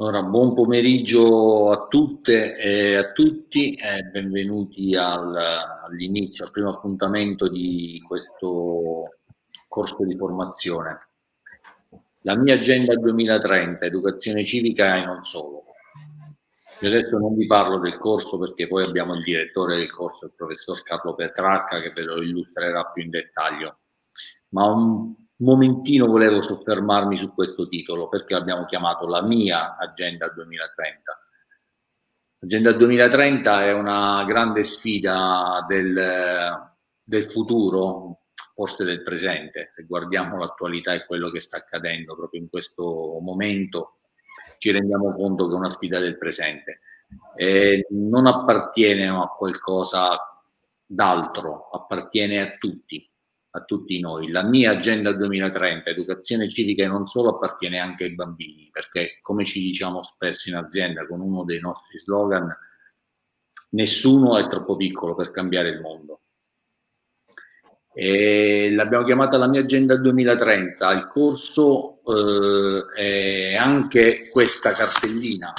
Allora, buon pomeriggio a tutte e a tutti e benvenuti al, all'inizio, al primo appuntamento di questo corso di formazione. La mia agenda 2030, educazione civica e non solo. Io adesso non vi parlo del corso perché poi abbiamo il direttore del corso, il professor Carlo Petracca, che ve lo illustrerà più in dettaglio, ma un momentino volevo soffermarmi su questo titolo perché l'abbiamo chiamato la mia Agenda 2030. Agenda 2030 è una grande sfida del, del futuro, forse del presente. Se guardiamo l'attualità e quello che sta accadendo proprio in questo momento, ci rendiamo conto che è una sfida del presente. E non appartiene a qualcosa d'altro, appartiene a tutti a tutti noi. La mia agenda 2030, educazione civica e non solo, appartiene anche ai bambini, perché come ci diciamo spesso in azienda con uno dei nostri slogan, nessuno è troppo piccolo per cambiare il mondo. E l'abbiamo chiamata la mia agenda 2030, il corso eh, è anche questa cartellina,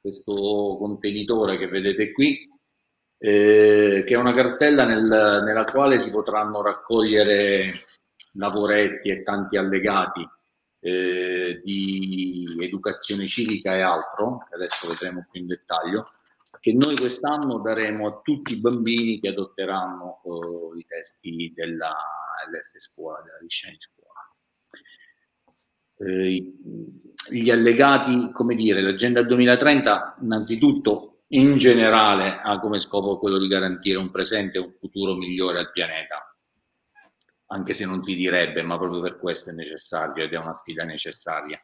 questo contenitore che vedete qui, eh, che è una cartella nel, nella quale si potranno raccogliere lavoretti e tanti allegati eh, di educazione civica e altro, che adesso vedremo più in dettaglio, che noi quest'anno daremo a tutti i bambini che adotteranno eh, i testi della LS Scuola, della Viceni Scuola. Eh, gli allegati, come dire, l'agenda 2030, innanzitutto in generale ha come scopo quello di garantire un presente e un futuro migliore al pianeta, anche se non si direbbe, ma proprio per questo è necessario ed è una sfida necessaria.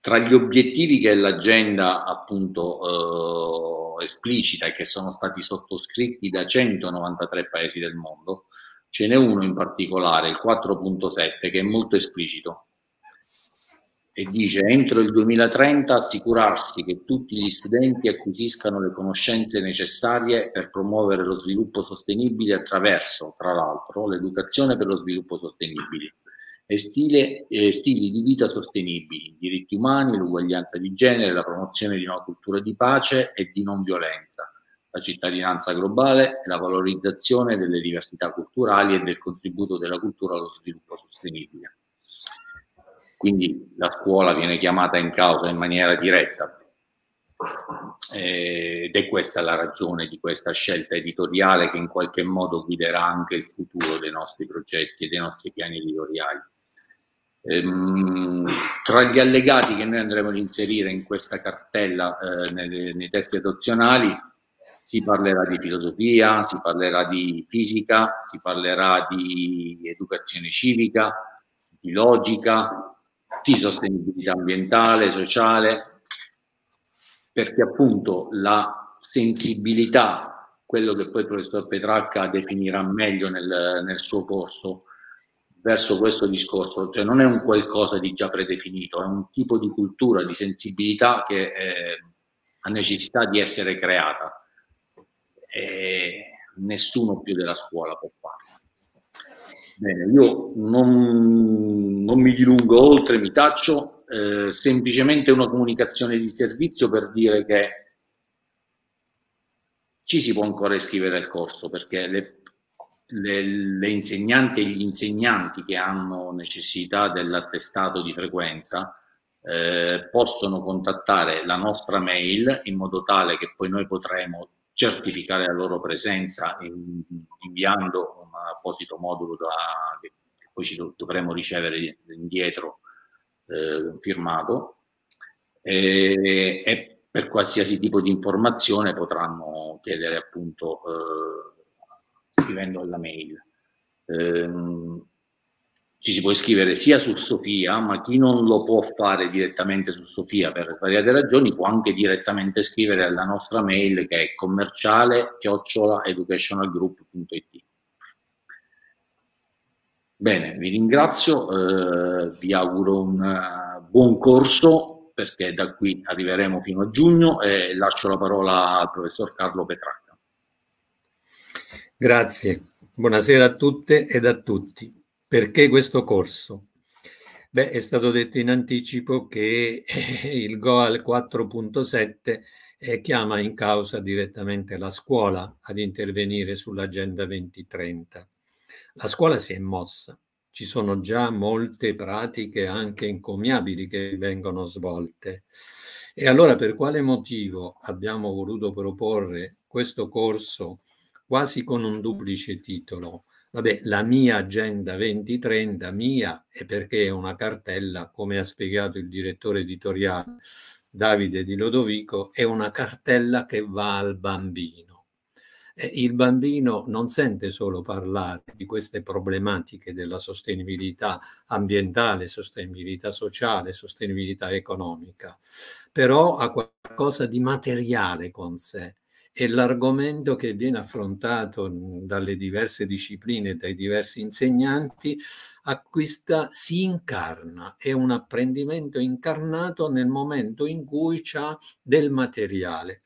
Tra gli obiettivi che l'agenda appunto eh, esplicita e che sono stati sottoscritti da 193 paesi del mondo, ce n'è uno in particolare, il 4.7, che è molto esplicito, e dice entro il 2030 assicurarsi che tutti gli studenti acquisiscano le conoscenze necessarie per promuovere lo sviluppo sostenibile attraverso, tra l'altro, l'educazione per lo sviluppo sostenibile e, stile, e stili di vita sostenibili, diritti umani, l'uguaglianza di genere, la promozione di una cultura di pace e di non violenza, la cittadinanza globale e la valorizzazione delle diversità culturali e del contributo della cultura allo sviluppo sostenibile quindi la scuola viene chiamata in causa in maniera diretta eh, ed è questa la ragione di questa scelta editoriale che in qualche modo guiderà anche il futuro dei nostri progetti e dei nostri piani editoriali. Ehm, tra gli allegati che noi andremo ad inserire in questa cartella eh, nei, nei testi adozionali si parlerà di filosofia, si parlerà di fisica, si parlerà di educazione civica, di logica, di sostenibilità ambientale, sociale, perché appunto la sensibilità, quello che poi il professor Petracca definirà meglio nel, nel suo corso, verso questo discorso, cioè non è un qualcosa di già predefinito, è un tipo di cultura, di sensibilità che eh, ha necessità di essere creata e nessuno più della scuola può farlo. Bene, io non, non, mi dilungo oltre, mi taccio, eh, semplicemente una comunicazione di servizio per dire che ci si può ancora iscrivere al corso perché le, le, le insegnanti e gli insegnanti che hanno necessità dell'attestato di frequenza eh, possono contattare la nostra mail in modo tale che poi noi potremo certificare la loro presenza in, inviando apposito modulo da, che poi ci dovremo ricevere indietro eh, firmato e, e, per qualsiasi tipo di informazione potranno chiedere appunto eh, scrivendo alla mail. Eh, ci si può iscrivere sia su Sofia, ma chi non lo può fare direttamente su Sofia per svariate ragioni può anche direttamente scrivere alla nostra mail che è commerciale chiocciolaeducationalgroup.it. Bene, vi ringrazio, eh, vi auguro un eh, buon corso perché da qui arriveremo fino a giugno e lascio la parola al professor Carlo Petracca. Grazie, buonasera a tutte ed a tutti. Perché questo corso? Beh, è stato detto in anticipo che eh, il GOAL 4.7 eh, chiama in causa direttamente la scuola ad intervenire sull'Agenda 2030 la scuola si è mossa, ci sono già molte pratiche anche encomiabili che vengono svolte. E allora per quale motivo abbiamo voluto proporre questo corso quasi con un duplice titolo? Vabbè, la mia agenda 2030, mia, è perché è una cartella, come ha spiegato il direttore editoriale Davide Di Lodovico, è una cartella che va al bambino eh, il bambino non sente solo parlare di queste problematiche della sostenibilità ambientale, sostenibilità sociale, sostenibilità economica, però ha qualcosa di materiale con sé e l'argomento che viene affrontato mm, dalle diverse discipline dai diversi insegnanti acquista, si incarna, è un apprendimento incarnato nel momento in cui c'è del materiale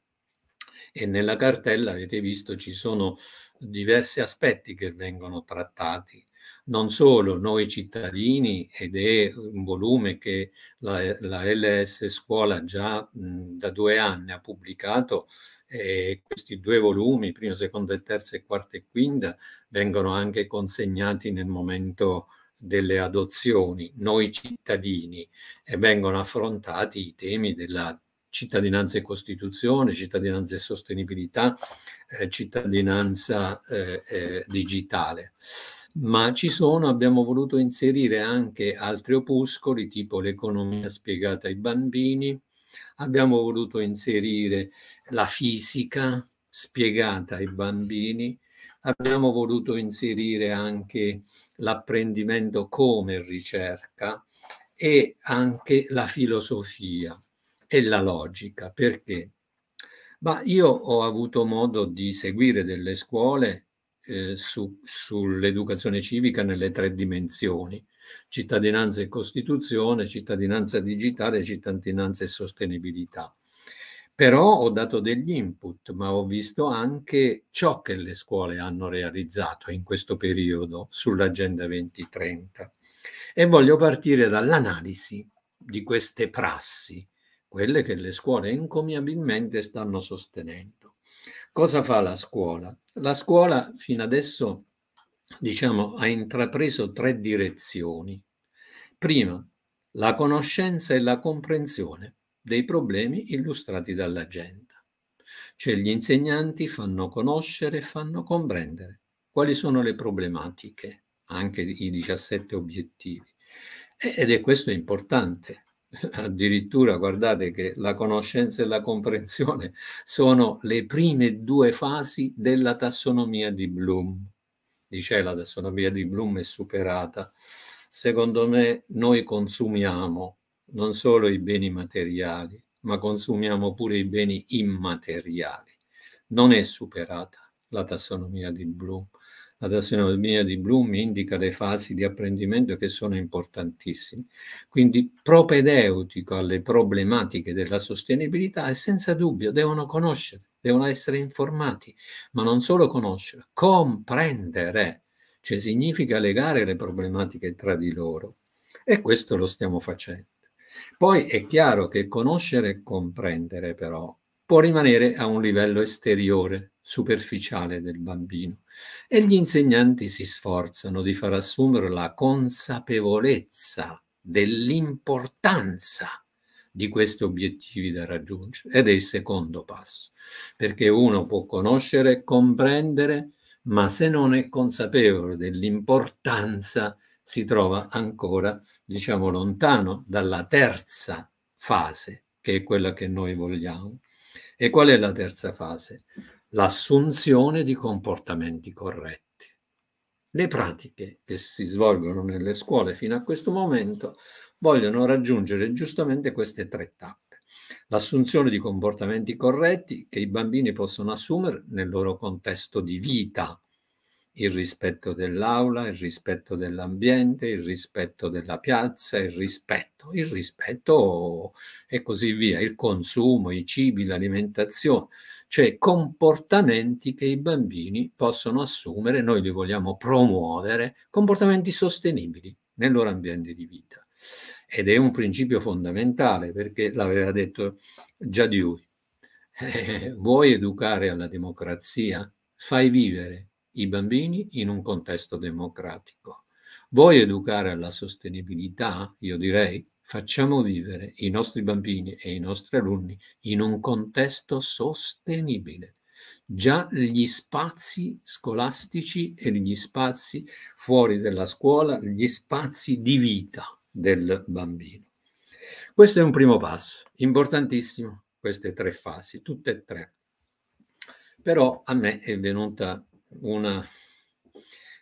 e nella cartella avete visto ci sono diversi aspetti che vengono trattati. Non solo noi cittadini, ed è un volume che la, la LS Scuola già mh, da due anni ha pubblicato, e questi due volumi, primo, secondo e terzo e quarta e quinta, vengono anche consegnati nel momento delle adozioni, noi cittadini, e vengono affrontati i temi della cittadinanza e Costituzione, cittadinanza e sostenibilità, eh, cittadinanza eh, eh, digitale. Ma ci sono, abbiamo voluto inserire anche altri opuscoli tipo l'economia spiegata ai bambini, abbiamo voluto inserire la fisica spiegata ai bambini, abbiamo voluto inserire anche l'apprendimento come ricerca e anche la filosofia e la logica. Perché? Ma io ho avuto modo di seguire delle scuole eh, su, sull'educazione civica nelle tre dimensioni, cittadinanza e costituzione, cittadinanza digitale, cittadinanza e sostenibilità. Però ho dato degli input, ma ho visto anche ciò che le scuole hanno realizzato in questo periodo sull'Agenda 2030. E voglio partire dall'analisi di queste prassi quelle che le scuole encomiabilmente stanno sostenendo. Cosa fa la scuola? La scuola fino adesso diciamo, ha intrapreso tre direzioni. Prima, la conoscenza e la comprensione dei problemi illustrati dall'agenda. Cioè gli insegnanti fanno conoscere, fanno comprendere quali sono le problematiche, anche i 17 obiettivi. Ed è questo importante, addirittura guardate che la conoscenza e la comprensione sono le prime due fasi della tassonomia di Bloom. Dice la tassonomia di Bloom è superata. Secondo me noi consumiamo non solo i beni materiali, ma consumiamo pure i beni immateriali. Non è superata la tassonomia di Bloom ad astronomia di Bloom indica le fasi di apprendimento che sono importantissime. Quindi propedeutico alle problematiche della sostenibilità e senza dubbio devono conoscere, devono essere informati, ma non solo conoscere, comprendere, cioè significa legare le problematiche tra di loro. E questo lo stiamo facendo. Poi è chiaro che conoscere e comprendere però può rimanere a un livello esteriore, superficiale del bambino e gli insegnanti si sforzano di far assumere la consapevolezza dell'importanza di questi obiettivi da raggiungere ed è il secondo passo, perché uno può conoscere, e comprendere, ma se non è consapevole dell'importanza si trova ancora, diciamo, lontano dalla terza fase, che è quella che noi vogliamo. E qual è la terza fase? l'assunzione di comportamenti corretti. Le pratiche che si svolgono nelle scuole fino a questo momento vogliono raggiungere giustamente queste tre tappe. L'assunzione di comportamenti corretti che i bambini possono assumere nel loro contesto di vita, il rispetto dell'aula, il rispetto dell'ambiente, il rispetto della piazza, il rispetto, il rispetto e così via, il consumo, i cibi, l'alimentazione cioè comportamenti che i bambini possono assumere, noi li vogliamo promuovere, comportamenti sostenibili nel loro ambiente di vita. Ed è un principio fondamentale perché l'aveva detto già Dewey. Eh, vuoi educare alla democrazia? Fai vivere i bambini in un contesto democratico. Vuoi educare alla sostenibilità? Io direi Facciamo vivere i nostri bambini e i nostri alunni in un contesto sostenibile. Già gli spazi scolastici e gli spazi fuori dalla scuola, gli spazi di vita del bambino. Questo è un primo passo, importantissimo, queste tre fasi, tutte e tre. Però a me è venuta una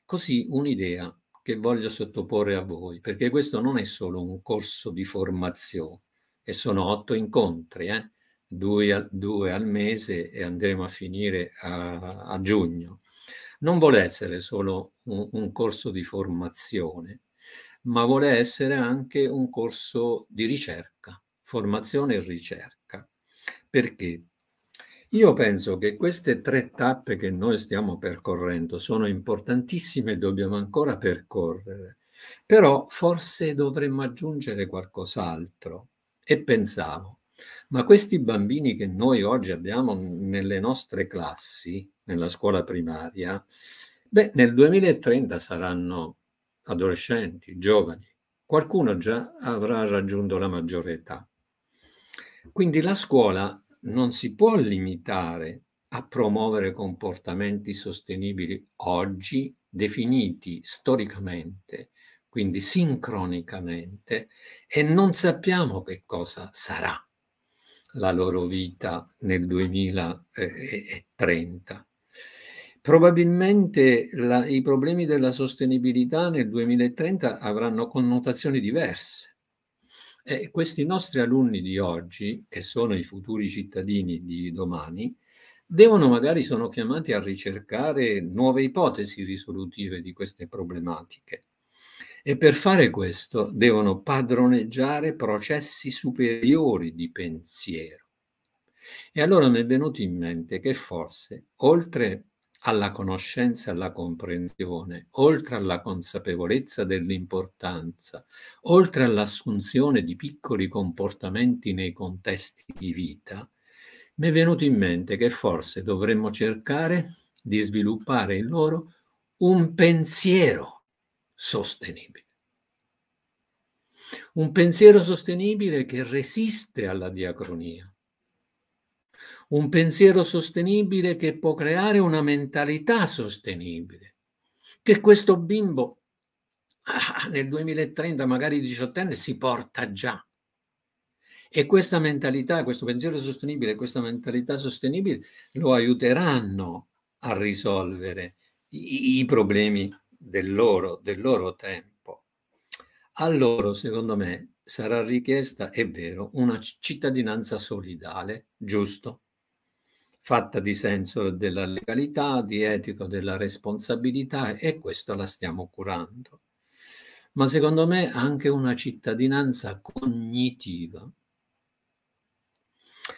così un'idea che voglio sottoporre a voi, perché questo non è solo un corso di formazione, e sono otto incontri, eh? due, al, due, al mese e andremo a finire a, a giugno. Non vuole essere solo un, un corso di formazione, ma vuole essere anche un corso di ricerca, formazione e ricerca. Perché? Io penso che queste tre tappe che noi stiamo percorrendo sono importantissime e dobbiamo ancora percorrere, però forse dovremmo aggiungere qualcos'altro. E pensavo, ma questi bambini che noi oggi abbiamo nelle nostre classi, nella scuola primaria, beh, nel 2030 saranno adolescenti, giovani, qualcuno già avrà raggiunto la maggiore età. Quindi la scuola non si può limitare a promuovere comportamenti sostenibili oggi definiti storicamente, quindi sincronicamente, e non sappiamo che cosa sarà la loro vita nel 2030. Probabilmente la, i problemi della sostenibilità nel 2030 avranno connotazioni diverse e questi nostri alunni di oggi, che sono i futuri cittadini di domani, devono magari sono chiamati a ricercare nuove ipotesi risolutive di queste problematiche. E per fare questo devono padroneggiare processi superiori di pensiero. E allora mi è venuto in mente che forse, oltre alla conoscenza e alla comprensione, oltre alla consapevolezza dell'importanza, oltre all'assunzione di piccoli comportamenti nei contesti di vita, mi è venuto in mente che forse dovremmo cercare di sviluppare in loro un pensiero sostenibile. Un pensiero sostenibile che resiste alla diacronia, un pensiero sostenibile che può creare una mentalità sostenibile. Che questo bimbo ah, nel 2030, magari diciottenne, si porta già. E questa mentalità, questo pensiero sostenibile, questa mentalità sostenibile lo aiuteranno a risolvere i, i problemi del loro, del loro tempo. A loro, secondo me, sarà richiesta, è vero, una cittadinanza solidale, giusto? fatta di senso della legalità, di etico della responsabilità e questo la stiamo curando. Ma secondo me anche una cittadinanza cognitiva.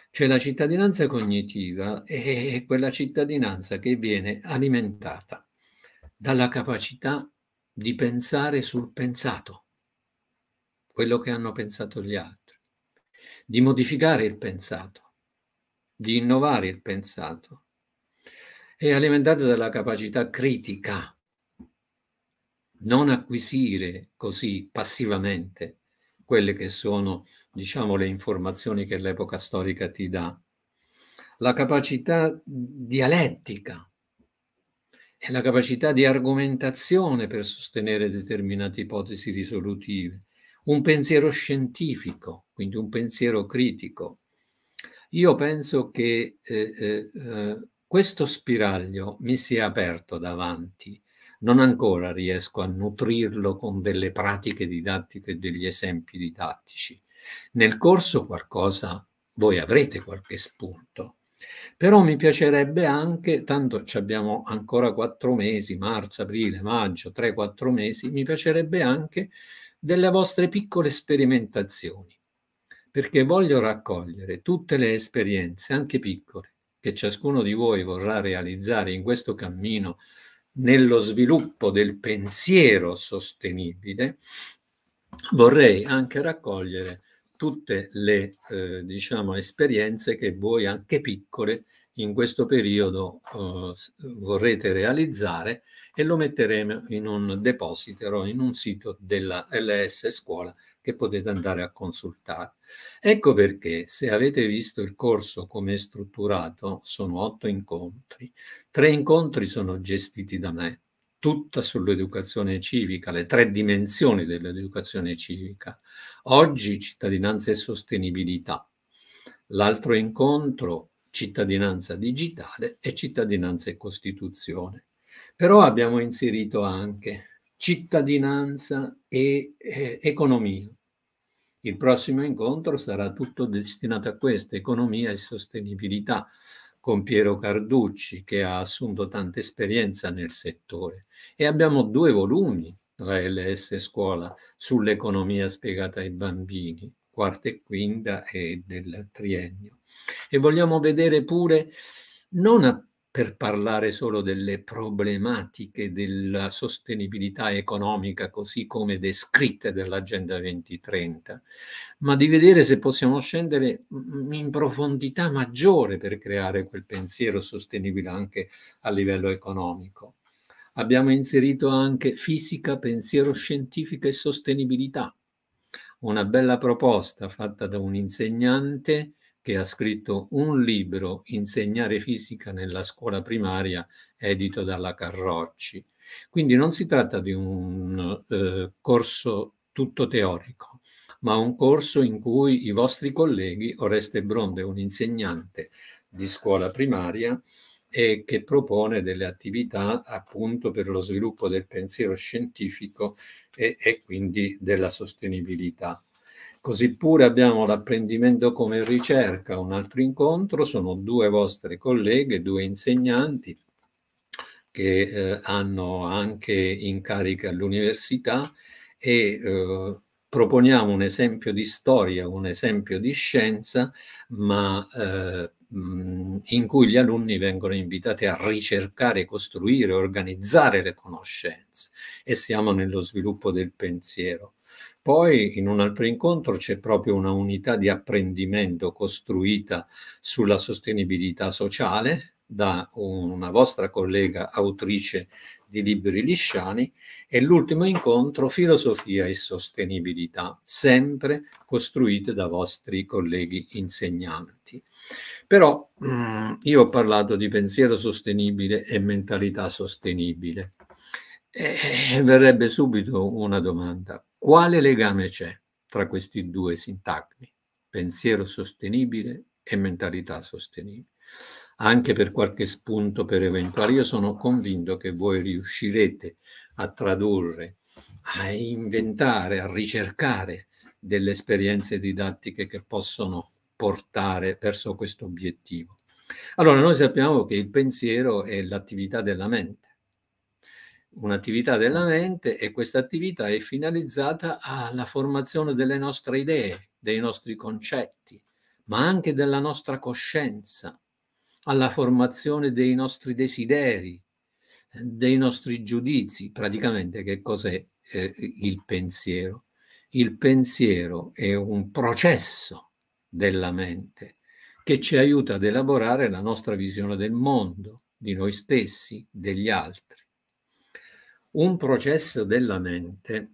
Cioè la cittadinanza cognitiva è quella cittadinanza che viene alimentata dalla capacità di pensare sul pensato, quello che hanno pensato gli altri, di modificare il pensato di innovare il pensato, è alimentata dalla capacità critica, non acquisire così passivamente quelle che sono, diciamo, le informazioni che l'epoca storica ti dà, la capacità dialettica e la capacità di argomentazione per sostenere determinate ipotesi risolutive, un pensiero scientifico, quindi un pensiero critico, io penso che eh, eh, eh, questo spiraglio mi sia aperto davanti, non ancora riesco a nutrirlo con delle pratiche didattiche e degli esempi didattici. Nel corso qualcosa, voi avrete qualche spunto, però mi piacerebbe anche, tanto abbiamo ancora quattro mesi, marzo, aprile, maggio, tre, quattro mesi, mi piacerebbe anche delle vostre piccole sperimentazioni perché voglio raccogliere tutte le esperienze, anche piccole, che ciascuno di voi vorrà realizzare in questo cammino nello sviluppo del pensiero sostenibile, vorrei anche raccogliere tutte le eh, diciamo, esperienze che voi, anche piccole, in questo periodo eh, vorrete realizzare e lo metteremo in un deposito in un sito della LS Scuola che potete andare a consultare. Ecco perché se avete visto il corso come è strutturato, sono otto incontri, tre incontri sono gestiti da me, tutta sull'educazione civica, le tre dimensioni dell'educazione civica. Oggi cittadinanza e sostenibilità, l'altro incontro cittadinanza digitale e cittadinanza e costituzione. Però abbiamo inserito anche cittadinanza e eh, economia, il prossimo incontro sarà tutto destinato a questo, economia e sostenibilità, con Piero Carducci che ha assunto tanta esperienza nel settore. E abbiamo due volumi, la LS Scuola, sull'economia spiegata ai bambini, quarta e quinta e del triennio. E vogliamo vedere pure non appena per parlare solo delle problematiche della sostenibilità economica così come descritte dell'Agenda 2030, ma di vedere se possiamo scendere mm, in profondità maggiore per creare quel pensiero sostenibile anche a livello economico. Abbiamo inserito anche fisica, pensiero scientifico e sostenibilità, una bella proposta fatta da un insegnante che ha scritto un libro, Insegnare fisica nella scuola primaria, edito dalla Carrocci. Quindi non si tratta di un eh, corso tutto teorico, ma un corso in cui i vostri colleghi, Oreste Bronde, un insegnante di scuola primaria, e che propone delle attività appunto per lo sviluppo del pensiero scientifico e, e quindi della sostenibilità. Così pure abbiamo l'apprendimento come ricerca, un altro incontro, sono due vostre colleghe, due insegnanti che eh, hanno anche in carica l'università e eh, proponiamo un esempio di storia, un esempio di scienza, ma eh, in cui gli alunni vengono invitati a ricercare, costruire, organizzare le conoscenze e siamo nello sviluppo del pensiero. Poi in un altro incontro c'è proprio una unità di apprendimento costruita sulla sostenibilità sociale da una vostra collega autrice di libri lisciani e l'ultimo incontro filosofia e sostenibilità, sempre costruite da vostri colleghi insegnanti. Però mm, io ho parlato di pensiero sostenibile e mentalità sostenibile e eh, verrebbe subito una domanda. Quale legame c'è tra questi due sintagmi, pensiero sostenibile e mentalità sostenibile? Anche per qualche spunto per eventuali, io sono convinto che voi riuscirete a tradurre, a inventare, a ricercare delle esperienze didattiche che possono portare verso questo obiettivo. Allora, noi sappiamo che il pensiero è l'attività della mente un'attività della mente e questa attività è finalizzata alla formazione delle nostre idee, dei nostri concetti, ma anche della nostra coscienza, alla formazione dei nostri desideri, dei nostri giudizi. Praticamente che cos'è eh, il pensiero? Il pensiero è un processo della mente che ci aiuta ad elaborare la nostra visione del mondo, di noi stessi, degli altri un processo della mente,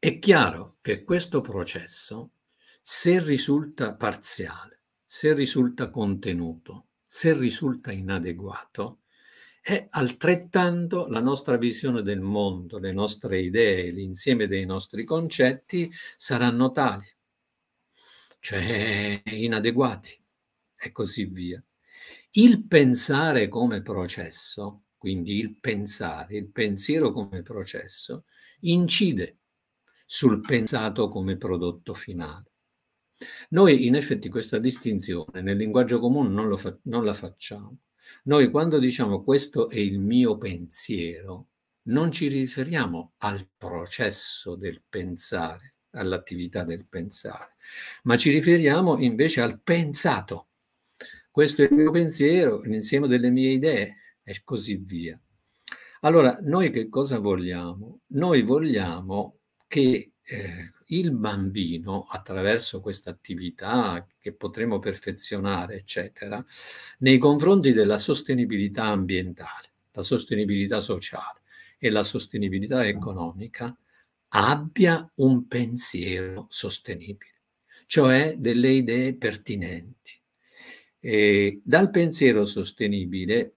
è chiaro che questo processo, se risulta parziale, se risulta contenuto, se risulta inadeguato, è altrettanto la nostra visione del mondo, le nostre idee, l'insieme dei nostri concetti saranno tali, cioè inadeguati e così via. Il pensare come processo quindi il pensare, il pensiero come processo, incide sul pensato come prodotto finale. Noi in effetti questa distinzione nel linguaggio comune non, fa- non la facciamo. Noi quando diciamo questo è il mio pensiero, non ci riferiamo al processo del pensare, all'attività del pensare, ma ci riferiamo invece al pensato. Questo è il mio pensiero, l'insieme delle mie idee, e così via. Allora, noi che cosa vogliamo? Noi vogliamo che eh, il bambino, attraverso questa attività che potremo perfezionare, eccetera, nei confronti della sostenibilità ambientale, la sostenibilità sociale e la sostenibilità economica, abbia un pensiero sostenibile, cioè delle idee pertinenti. E dal pensiero sostenibile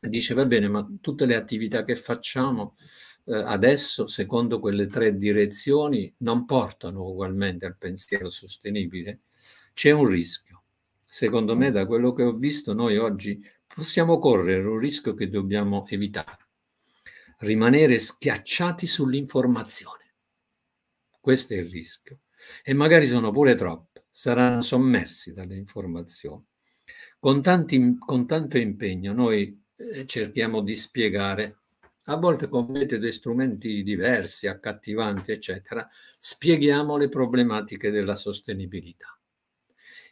dice va bene, ma tutte le attività che facciamo eh, adesso, secondo quelle tre direzioni, non portano ugualmente al pensiero sostenibile. C'è un rischio. Secondo me, da quello che ho visto, noi oggi possiamo correre un rischio che dobbiamo evitare. Rimanere schiacciati sull'informazione. Questo è il rischio. E magari sono pure troppi, saranno sommersi dalle informazioni. Con, tanti, con tanto impegno noi eh, cerchiamo di spiegare, a volte con metodi e strumenti diversi, accattivanti, eccetera, spieghiamo le problematiche della sostenibilità.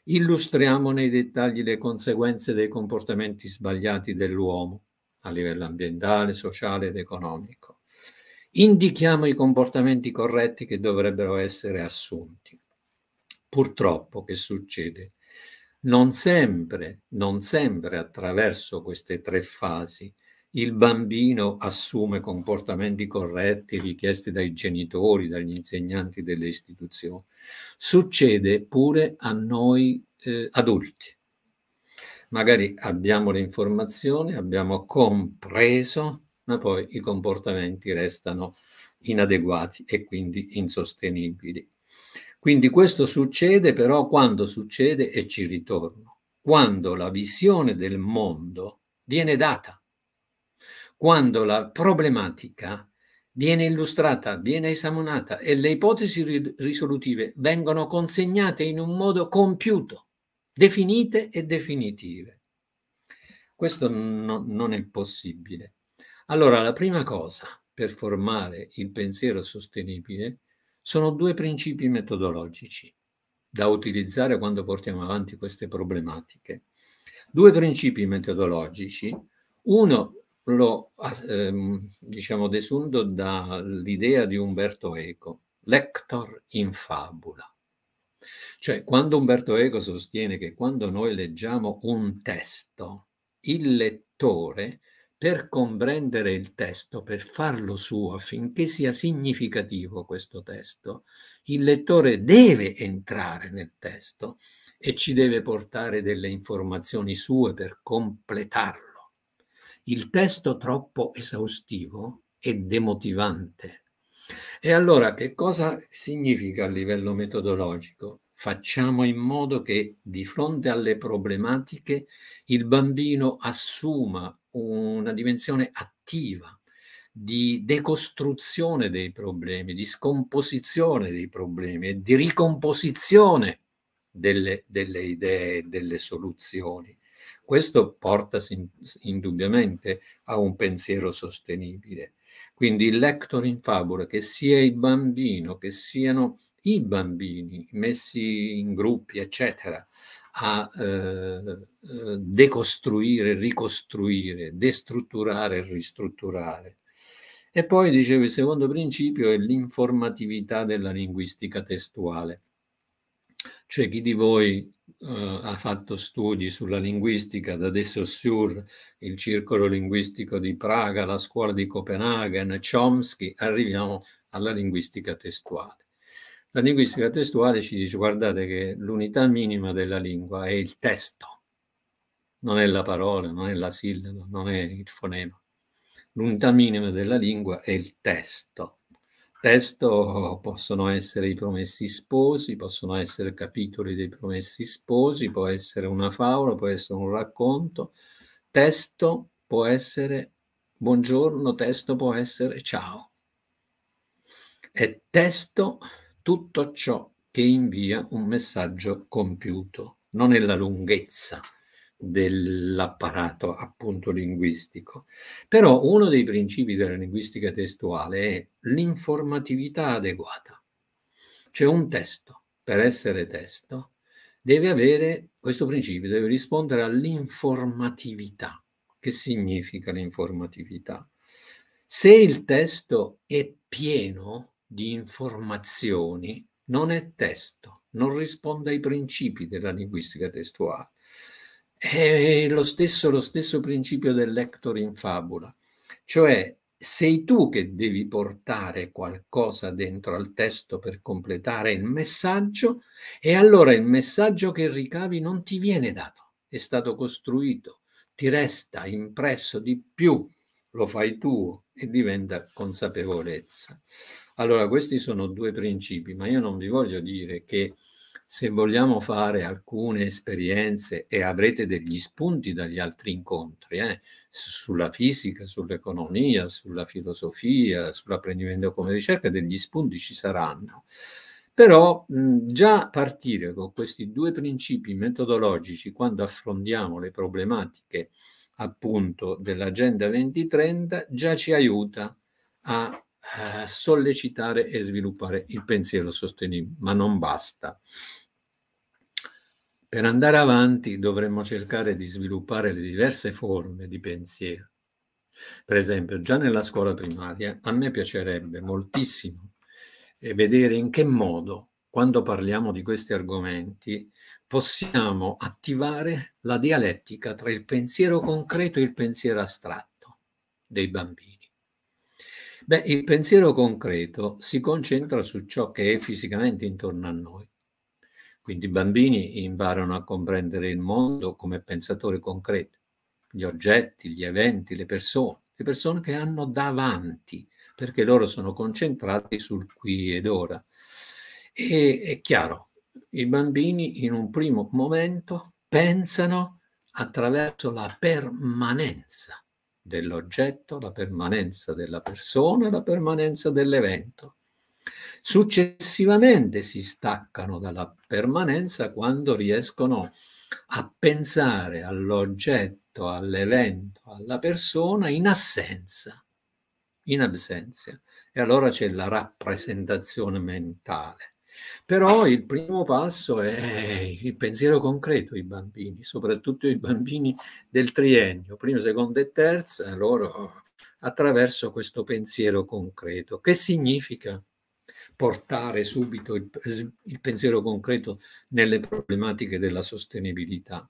Illustriamo nei dettagli le conseguenze dei comportamenti sbagliati dell'uomo a livello ambientale, sociale ed economico. Indichiamo i comportamenti corretti che dovrebbero essere assunti. Purtroppo che succede? Non sempre, non sempre attraverso queste tre fasi il bambino assume comportamenti corretti richiesti dai genitori, dagli insegnanti delle istituzioni. Succede pure a noi eh, adulti. Magari abbiamo le informazioni, abbiamo compreso, ma poi i comportamenti restano inadeguati e quindi insostenibili. Quindi questo succede però quando succede e ci ritorno, quando la visione del mondo viene data, quando la problematica viene illustrata, viene esaminata e le ipotesi risolutive vengono consegnate in un modo compiuto, definite e definitive. Questo no, non è possibile. Allora, la prima cosa per formare il pensiero sostenibile sono due principi metodologici da utilizzare quando portiamo avanti queste problematiche. Due principi metodologici, uno lo ehm, diciamo desunto dall'idea di Umberto Eco, lector in fabula. Cioè, quando Umberto Eco sostiene che quando noi leggiamo un testo, il lettore per comprendere il testo, per farlo suo affinché sia significativo questo testo, il lettore deve entrare nel testo e ci deve portare delle informazioni sue per completarlo. Il testo troppo esaustivo è demotivante. E allora che cosa significa a livello metodologico? Facciamo in modo che di fronte alle problematiche il bambino assuma una dimensione attiva di decostruzione dei problemi, di scomposizione dei problemi e di ricomposizione delle, delle idee, delle soluzioni. Questo porta indubbiamente a un pensiero sostenibile. Quindi il lector in favola, che sia il bambino, che siano i bambini messi in gruppi, eccetera, a eh, eh, decostruire, ricostruire, destrutturare, ristrutturare. E poi, dicevo, il secondo principio è l'informatività della linguistica testuale. Cioè chi di voi eh, ha fatto studi sulla linguistica da De Saussure, il circolo linguistico di Praga, la scuola di Copenaghen, Chomsky, arriviamo alla linguistica testuale. La linguistica testuale ci dice, guardate che l'unità minima della lingua è il testo, non è la parola, non è la sillaba, non è il fonema. L'unità minima della lingua è il testo. Testo possono essere i promessi sposi, possono essere capitoli dei promessi sposi, può essere una favola, può essere un racconto. Testo può essere buongiorno, testo può essere ciao. E testo tutto ciò che invia un messaggio compiuto, non è la lunghezza dell'apparato appunto linguistico. Però uno dei principi della linguistica testuale è l'informatività adeguata. C'è un testo, per essere testo, deve avere questo principio, deve rispondere all'informatività. Che significa l'informatività? Se il testo è pieno, di informazioni non è testo, non risponde ai principi della linguistica testuale. È lo stesso, lo stesso principio del lector in fabula, cioè sei tu che devi portare qualcosa dentro al testo per completare il messaggio e allora il messaggio che ricavi non ti viene dato, è stato costruito, ti resta impresso di più, lo fai tuo e diventa consapevolezza. Allora, questi sono due principi, ma io non vi voglio dire che se vogliamo fare alcune esperienze e avrete degli spunti dagli altri incontri eh, sulla fisica, sull'economia, sulla filosofia, sull'apprendimento come ricerca, degli spunti ci saranno. Però mh, già partire con questi due principi metodologici quando affrontiamo le problematiche appunto dell'Agenda 2030 già ci aiuta a eh, sollecitare e sviluppare il pensiero sostenibile, ma non basta. Per andare avanti dovremmo cercare di sviluppare le diverse forme di pensiero. Per esempio, già nella scuola primaria a me piacerebbe moltissimo eh, vedere in che modo, quando parliamo di questi argomenti, possiamo attivare la dialettica tra il pensiero concreto e il pensiero astratto dei bambini. Beh, il pensiero concreto si concentra su ciò che è fisicamente intorno a noi. Quindi i bambini imparano a comprendere il mondo come pensatori concreti, gli oggetti, gli eventi, le persone, le persone che hanno davanti, perché loro sono concentrati sul qui ed ora. E è chiaro, i bambini in un primo momento pensano attraverso la permanenza, dell'oggetto, la permanenza della persona, la permanenza dell'evento. Successivamente si staccano dalla permanenza quando riescono a pensare all'oggetto, all'evento, alla persona in assenza, in absenza. E allora c'è la rappresentazione mentale. Però il primo passo è il pensiero concreto ai bambini, soprattutto i bambini del triennio, primo, secondo e terzo, loro attraverso questo pensiero concreto. Che significa portare subito il, il pensiero concreto nelle problematiche della sostenibilità?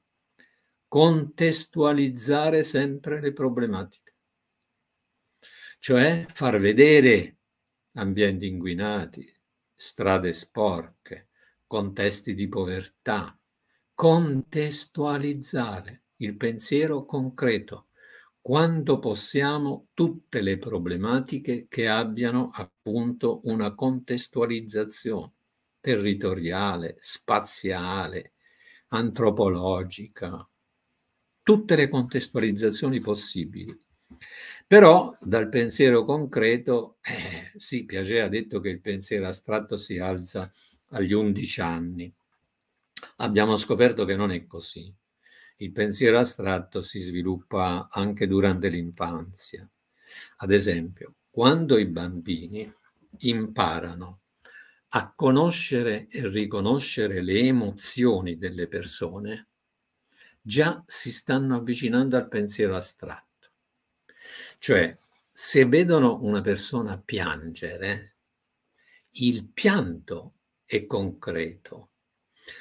Contestualizzare sempre le problematiche, cioè far vedere ambienti inquinati, strade sporche, contesti di povertà, contestualizzare il pensiero concreto quando possiamo tutte le problematiche che abbiano appunto una contestualizzazione territoriale, spaziale, antropologica, tutte le contestualizzazioni possibili. Però dal pensiero concreto, eh, sì, Piaget ha detto che il pensiero astratto si alza agli 11 anni. Abbiamo scoperto che non è così. Il pensiero astratto si sviluppa anche durante l'infanzia. Ad esempio, quando i bambini imparano a conoscere e riconoscere le emozioni delle persone, già si stanno avvicinando al pensiero astratto cioè, se vedono una persona piangere, il pianto è concreto,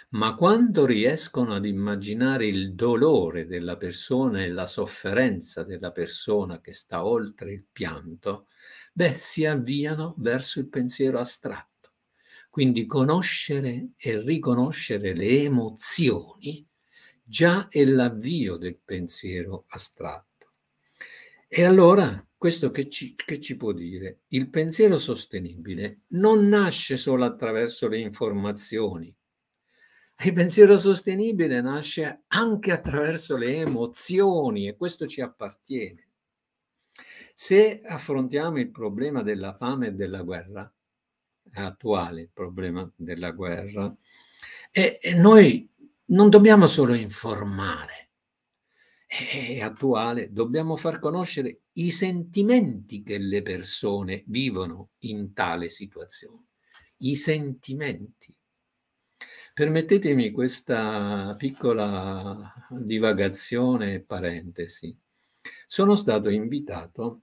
ma quando riescono ad immaginare il dolore della persona e la sofferenza della persona che sta oltre il pianto, beh, si avviano verso il pensiero astratto. Quindi conoscere e riconoscere le emozioni già è l'avvio del pensiero astratto. E allora questo che ci, che ci può dire? Il pensiero sostenibile non nasce solo attraverso le informazioni. Il pensiero sostenibile nasce anche attraverso le emozioni e questo ci appartiene. Se affrontiamo il problema della fame e della guerra, è attuale il problema della guerra, e, e noi non dobbiamo solo informare, è attuale, dobbiamo far conoscere i sentimenti che le persone vivono in tale situazione. I sentimenti. Permettetemi questa piccola divagazione e parentesi. Sono stato invitato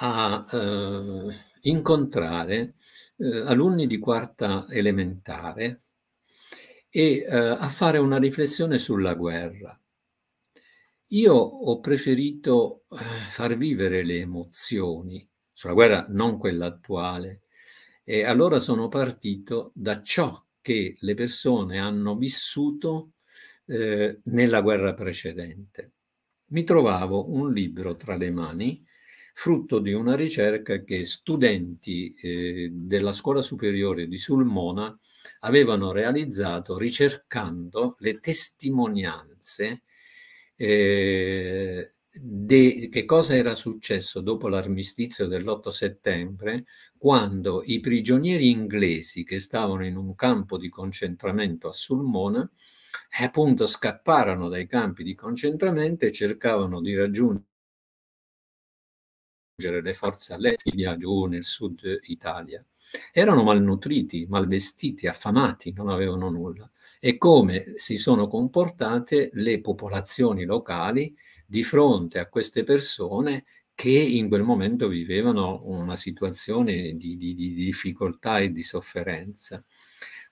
a eh, incontrare eh, alunni di quarta elementare e eh, a fare una riflessione sulla guerra. Io ho preferito eh, far vivere le emozioni sulla guerra, non quella attuale, e allora sono partito da ciò che le persone hanno vissuto eh, nella guerra precedente. Mi trovavo un libro tra le mani, frutto di una ricerca che studenti eh, della scuola superiore di Sulmona avevano realizzato ricercando le testimonianze eh, de, che cosa era successo dopo l'armistizio dell'8 settembre quando i prigionieri inglesi che stavano in un campo di concentramento a Sulmona eh, appunto scapparono dai campi di concentramento e cercavano di raggiungere le forze alleate giù nel sud Italia. Erano malnutriti, malvestiti, affamati, non avevano nulla. E come si sono comportate le popolazioni locali di fronte a queste persone che in quel momento vivevano una situazione di, di, di difficoltà e di sofferenza.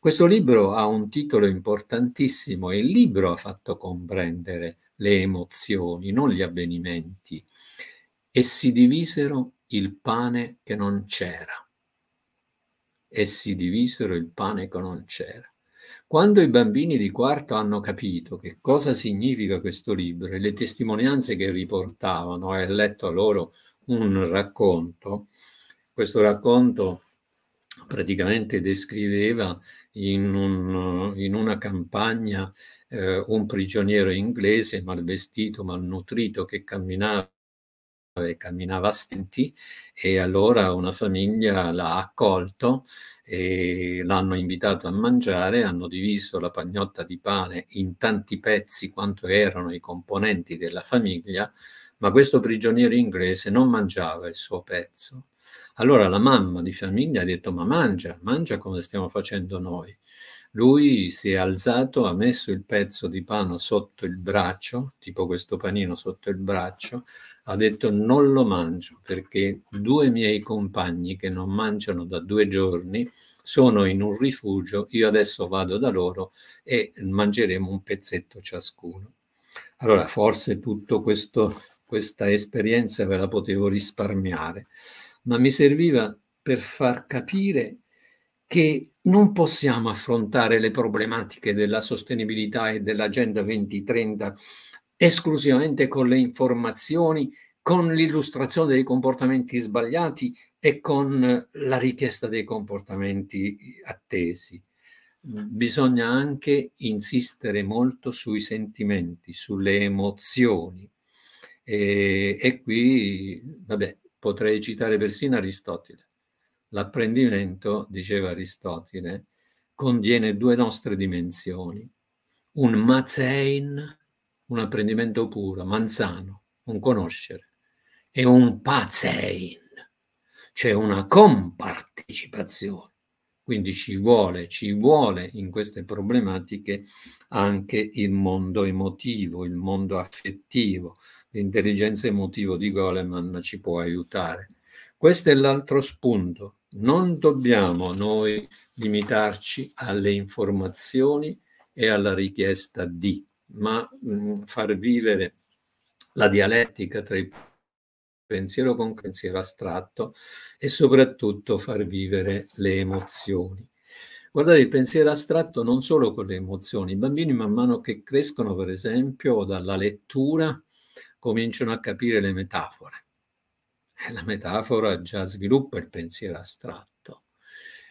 Questo libro ha un titolo importantissimo il libro ha fatto comprendere le emozioni, non gli avvenimenti. E si divisero il pane che non c'era e si divisero il pane che non c'era. Quando i bambini di quarto hanno capito che cosa significa questo libro e le testimonianze che riportavano e ha letto a loro un racconto, questo racconto praticamente descriveva in, un, in una campagna eh, un prigioniero inglese malvestito, malnutrito, che camminava e camminava stenti e allora una famiglia l'ha accolto e l'hanno invitato a mangiare, hanno diviso la pagnotta di pane in tanti pezzi quanto erano i componenti della famiglia, ma questo prigioniero inglese non mangiava il suo pezzo. Allora la mamma di famiglia ha detto ma mangia, mangia come stiamo facendo noi. Lui si è alzato, ha messo il pezzo di pane sotto il braccio, tipo questo panino sotto il braccio, ha detto non lo mangio perché due miei compagni che non mangiano da due giorni sono in un rifugio, io adesso vado da loro e mangeremo un pezzetto ciascuno. Allora forse tutta questa esperienza ve la potevo risparmiare, ma mi serviva per far capire che non possiamo affrontare le problematiche della sostenibilità e dell'Agenda 2030 esclusivamente con le informazioni, con l'illustrazione dei comportamenti sbagliati e con la richiesta dei comportamenti attesi. Bisogna anche insistere molto sui sentimenti, sulle emozioni. E, e qui, vabbè, potrei citare persino Aristotele. L'apprendimento, diceva Aristotele, contiene due nostre dimensioni, un mazein un apprendimento puro, manzano, un conoscere e un pazein, cioè una compartecipazione. Quindi ci vuole, ci vuole in queste problematiche anche il mondo emotivo, il mondo affettivo. L'intelligenza emotiva di Goleman ci può aiutare. Questo è l'altro spunto. Non dobbiamo noi limitarci alle informazioni e alla richiesta di ma mh, mm, far vivere la dialettica tra il pensiero con il pensiero astratto e soprattutto far vivere le emozioni. Guardate, il pensiero astratto non solo con le emozioni, i bambini man mano che crescono, per esempio, dalla lettura, cominciano a capire le metafore. E eh, la metafora già sviluppa il pensiero astratto.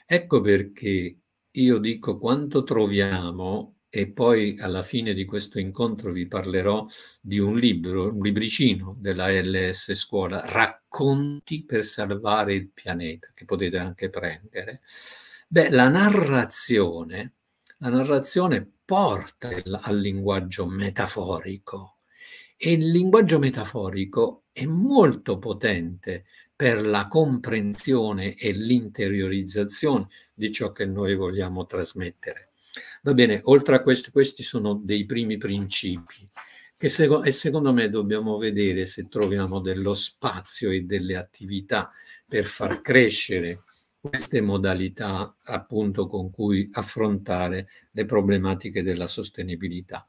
Ecco perché io dico quanto troviamo e poi alla fine di questo incontro vi parlerò di un libro, un libricino della LS Scuola, Racconti per salvare il pianeta, che potete anche prendere. Beh, la narrazione, la narrazione porta al linguaggio metaforico e il linguaggio metaforico è molto potente per la comprensione e l'interiorizzazione di ciò che noi vogliamo trasmettere. Va bene, oltre a questo, questi sono dei primi principi che seco- e secondo me dobbiamo vedere se troviamo dello spazio e delle attività per far crescere queste modalità appunto con cui affrontare le problematiche della sostenibilità.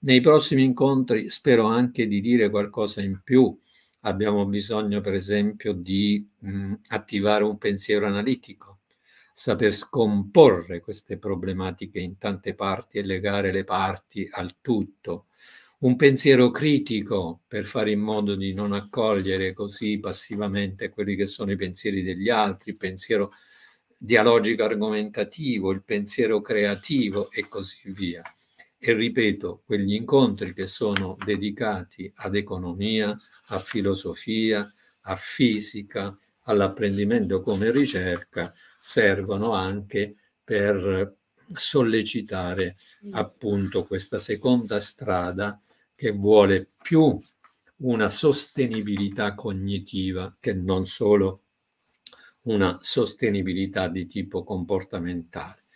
Nei prossimi incontri spero anche di dire qualcosa in più. Abbiamo bisogno per esempio di mh, attivare un pensiero analitico, saper scomporre queste problematiche in tante parti e legare le parti al tutto. Un pensiero critico per fare in modo di non accogliere così passivamente quelli che sono i pensieri degli altri, il pensiero dialogico argomentativo, il pensiero creativo e così via. E ripeto, quegli incontri che sono dedicati ad economia, a filosofia, a fisica, all'apprendimento come ricerca, servono anche per sollecitare appunto questa seconda strada che vuole più una sostenibilità cognitiva che non solo una sostenibilità di tipo comportamentale.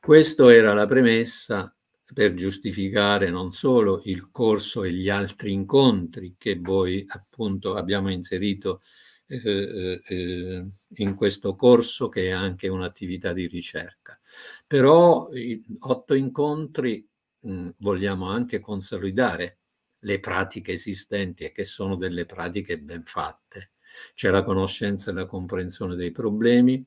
Questa era la premessa per giustificare non solo il corso e gli altri incontri che voi appunto abbiamo inserito eh, eh, eh, in questo corso che è anche un'attività di ricerca. Però otto incontri mh, mm, vogliamo anche consolidare le pratiche esistenti e che sono delle pratiche ben fatte. C'è la conoscenza e la comprensione dei problemi,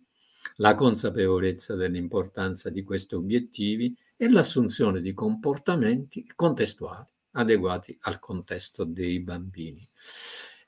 la consapevolezza dell'importanza di questi obiettivi e l'assunzione di comportamenti contestuali adeguati al contesto dei bambini.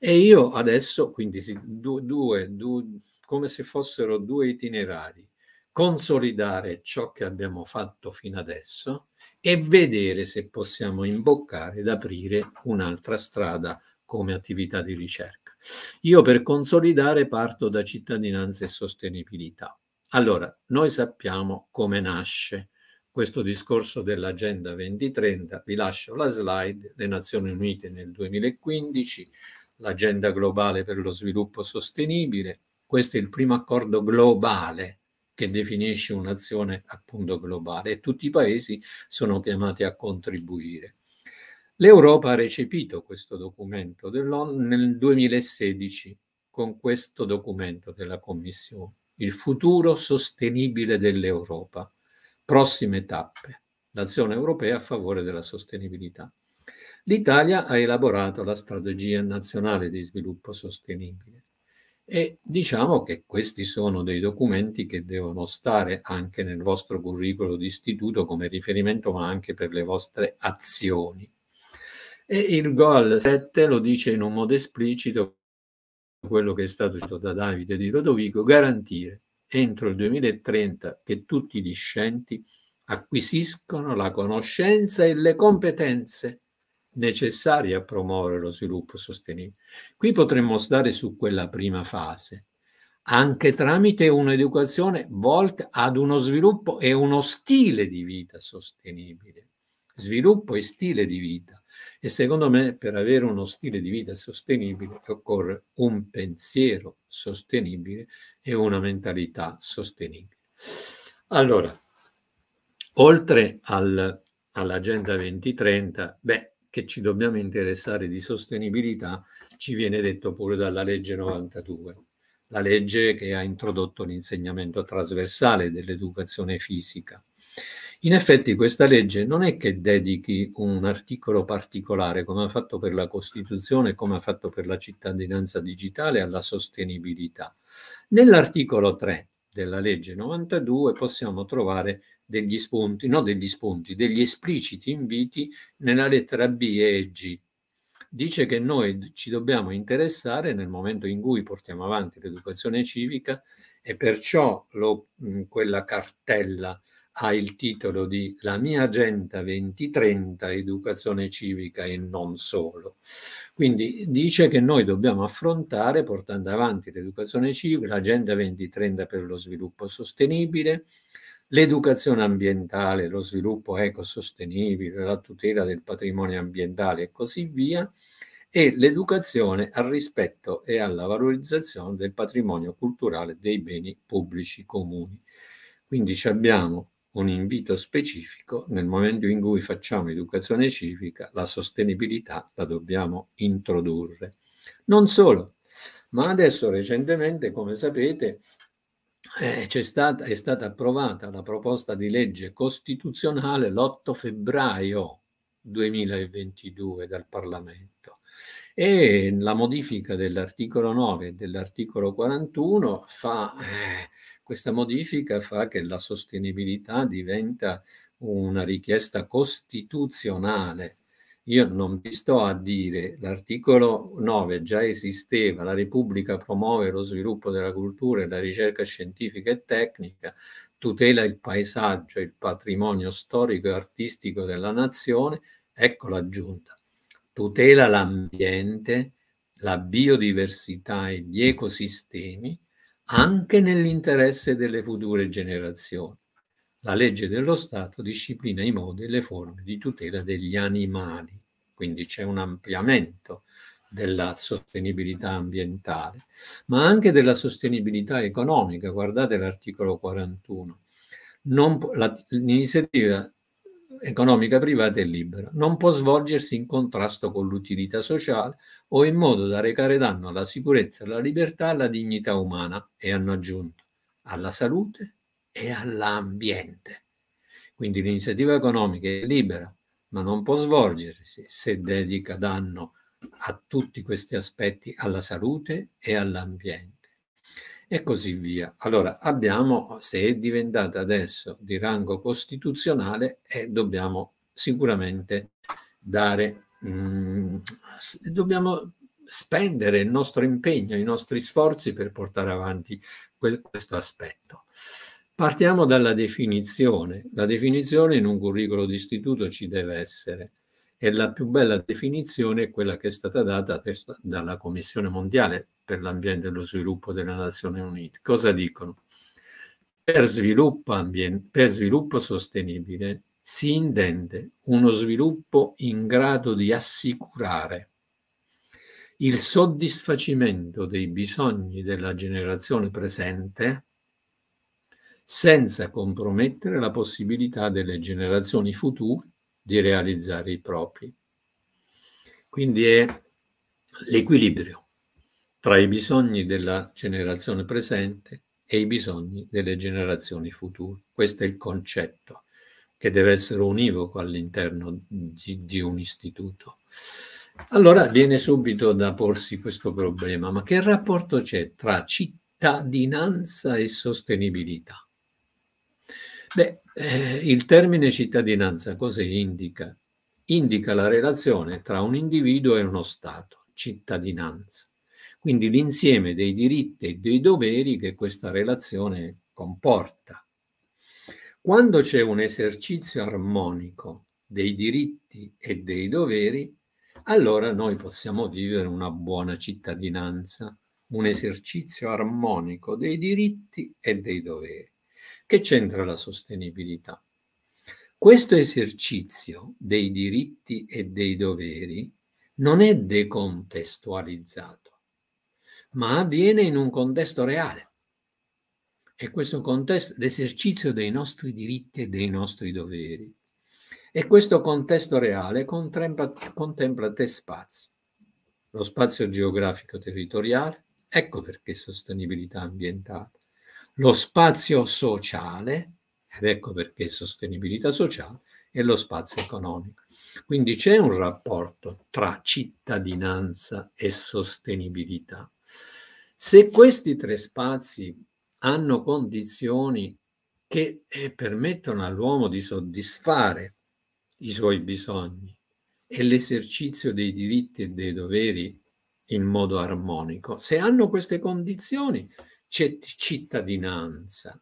E io adesso, quindi due, due, come se fossero due itinerari, consolidare ciò che abbiamo fatto fino adesso e vedere se possiamo imboccare ed aprire un'altra strada come attività di ricerca. Io per consolidare parto da cittadinanza e sostenibilità. Allora, noi sappiamo come nasce questo discorso dell'Agenda 2030, vi lascio la slide, le Nazioni Unite nel 2015, l'agenda globale per lo sviluppo sostenibile. Questo è il primo accordo globale che definisce un'azione appunto globale e tutti i paesi sono chiamati a contribuire. L'Europa ha recepito questo documento dell'ONU nel 2016 con questo documento della Commissione, il futuro sostenibile dell'Europa, prossime tappe, l'azione europea a favore della sostenibilità l'Italia ha elaborato la strategia nazionale di sviluppo sostenibile e diciamo che questi sono dei documenti che devono stare anche nel vostro curriculum di istituto come riferimento ma anche per le vostre azioni. E il goal 7 lo dice in un modo esplicito quello che è stato detto da Davide di Rodovico, garantire entro il 2030 che tutti gli scienti acquisiscono la conoscenza e le competenze necessarie a promuovere lo sviluppo sostenibile. Qui potremmo stare su quella prima fase, anche tramite un'educazione volta ad uno sviluppo e uno stile di vita sostenibile. Sviluppo e stile di vita. E secondo me per avere uno stile di vita sostenibile occorre un pensiero sostenibile e una mentalità sostenibile. Allora, oltre al, all'Agenda 2030, beh, che ci dobbiamo interessare di sostenibilità ci viene detto pure dalla legge 92, la legge che ha introdotto l'insegnamento trasversale dell'educazione fisica. In effetti questa legge non è che dedichi un articolo particolare, come ha fatto per la Costituzione, come ha fatto per la cittadinanza digitale, alla sostenibilità. Nell'articolo 3 della legge 92 possiamo trovare degli spunti, no degli spunti, degli espliciti inviti nella lettera B e G. Dice che noi ci dobbiamo interessare nel momento in cui portiamo avanti l'educazione civica e perciò lo, quella cartella ha il titolo di La mia agenda 2030, educazione civica e non solo. Quindi dice che noi dobbiamo affrontare, portando avanti l'educazione civica, l'agenda 2030 per lo sviluppo sostenibile, l'educazione ambientale, lo sviluppo ecosostenibile, la tutela del patrimonio ambientale e così via, e l'educazione al rispetto e alla valorizzazione del patrimonio culturale dei beni pubblici comuni. Quindi abbiamo un invito specifico nel momento in cui facciamo educazione civica, la sostenibilità la dobbiamo introdurre. Non solo, ma adesso recentemente, come sapete, eh, stata, è stata approvata una proposta di legge costituzionale l'8 febbraio 2022 dal Parlamento e la modifica dell'articolo 9 e dell'articolo 41 fa, eh, questa modifica fa che la sostenibilità diventa una richiesta costituzionale io non vi sto a dire, l'articolo 9 già esisteva, la Repubblica promuove lo sviluppo della cultura e la ricerca scientifica e tecnica, tutela il paesaggio e il patrimonio storico e artistico della nazione, ecco l'aggiunta, tutela l'ambiente, la biodiversità e gli ecosistemi anche nell'interesse delle future generazioni. La legge dello Stato disciplina i modi e le forme di tutela degli animali, quindi c'è un ampliamento della sostenibilità ambientale, ma anche della sostenibilità economica. Guardate l'articolo 41. Non, la, l'iniziativa economica privata e libera non può svolgersi in contrasto con l'utilità sociale o in modo da recare danno alla sicurezza, alla libertà, alla dignità umana e hanno aggiunto alla salute e all'ambiente. Quindi l'iniziativa economica è libera, ma non può svolgersi se dedica danno a tutti questi aspetti alla salute e all'ambiente. E così via. Allora abbiamo, se è diventata adesso di rango costituzionale, eh, dobbiamo sicuramente dare, mh, mm, dobbiamo spendere il nostro impegno, i nostri sforzi per portare avanti questo aspetto. Partiamo dalla definizione. La definizione in un curriculum d'istituto ci deve essere e la più bella definizione è quella che è stata data dalla Commissione mondiale per l'ambiente e lo sviluppo delle Nazioni Unite. Cosa dicono? Per sviluppo, per sviluppo sostenibile si intende uno sviluppo in grado di assicurare il soddisfacimento dei bisogni della generazione presente senza compromettere la possibilità delle generazioni future di realizzare i propri. Quindi è l'equilibrio tra i bisogni della generazione presente e i bisogni delle generazioni future. Questo è il concetto che deve essere univoco all'interno di, di un istituto. Allora viene subito da porsi questo problema, ma che rapporto c'è tra cittadinanza e sostenibilità? Beh, eh, il termine cittadinanza cosa indica? Indica la relazione tra un individuo e uno Stato, cittadinanza. Quindi l'insieme dei diritti e dei doveri che questa relazione comporta. Quando c'è un esercizio armonico dei diritti e dei doveri, allora noi possiamo vivere una buona cittadinanza, un esercizio armonico dei diritti e dei doveri. Che c'entra la sostenibilità? Questo esercizio dei diritti e dei doveri non è decontestualizzato, ma avviene in un contesto reale. E questo contesto, l'esercizio dei nostri diritti e dei nostri doveri. E questo contesto reale contempla, contempla tre spazi. Lo spazio geografico territoriale, ecco perché sostenibilità ambientale lo spazio sociale, ed ecco perché sostenibilità sociale, e lo spazio economico. Quindi c'è un rapporto tra cittadinanza e sostenibilità. Se questi tre spazi hanno condizioni che eh, permettono all'uomo di soddisfare i suoi bisogni e l'esercizio dei diritti e dei doveri in modo armonico, se hanno queste condizioni, cittadinanza.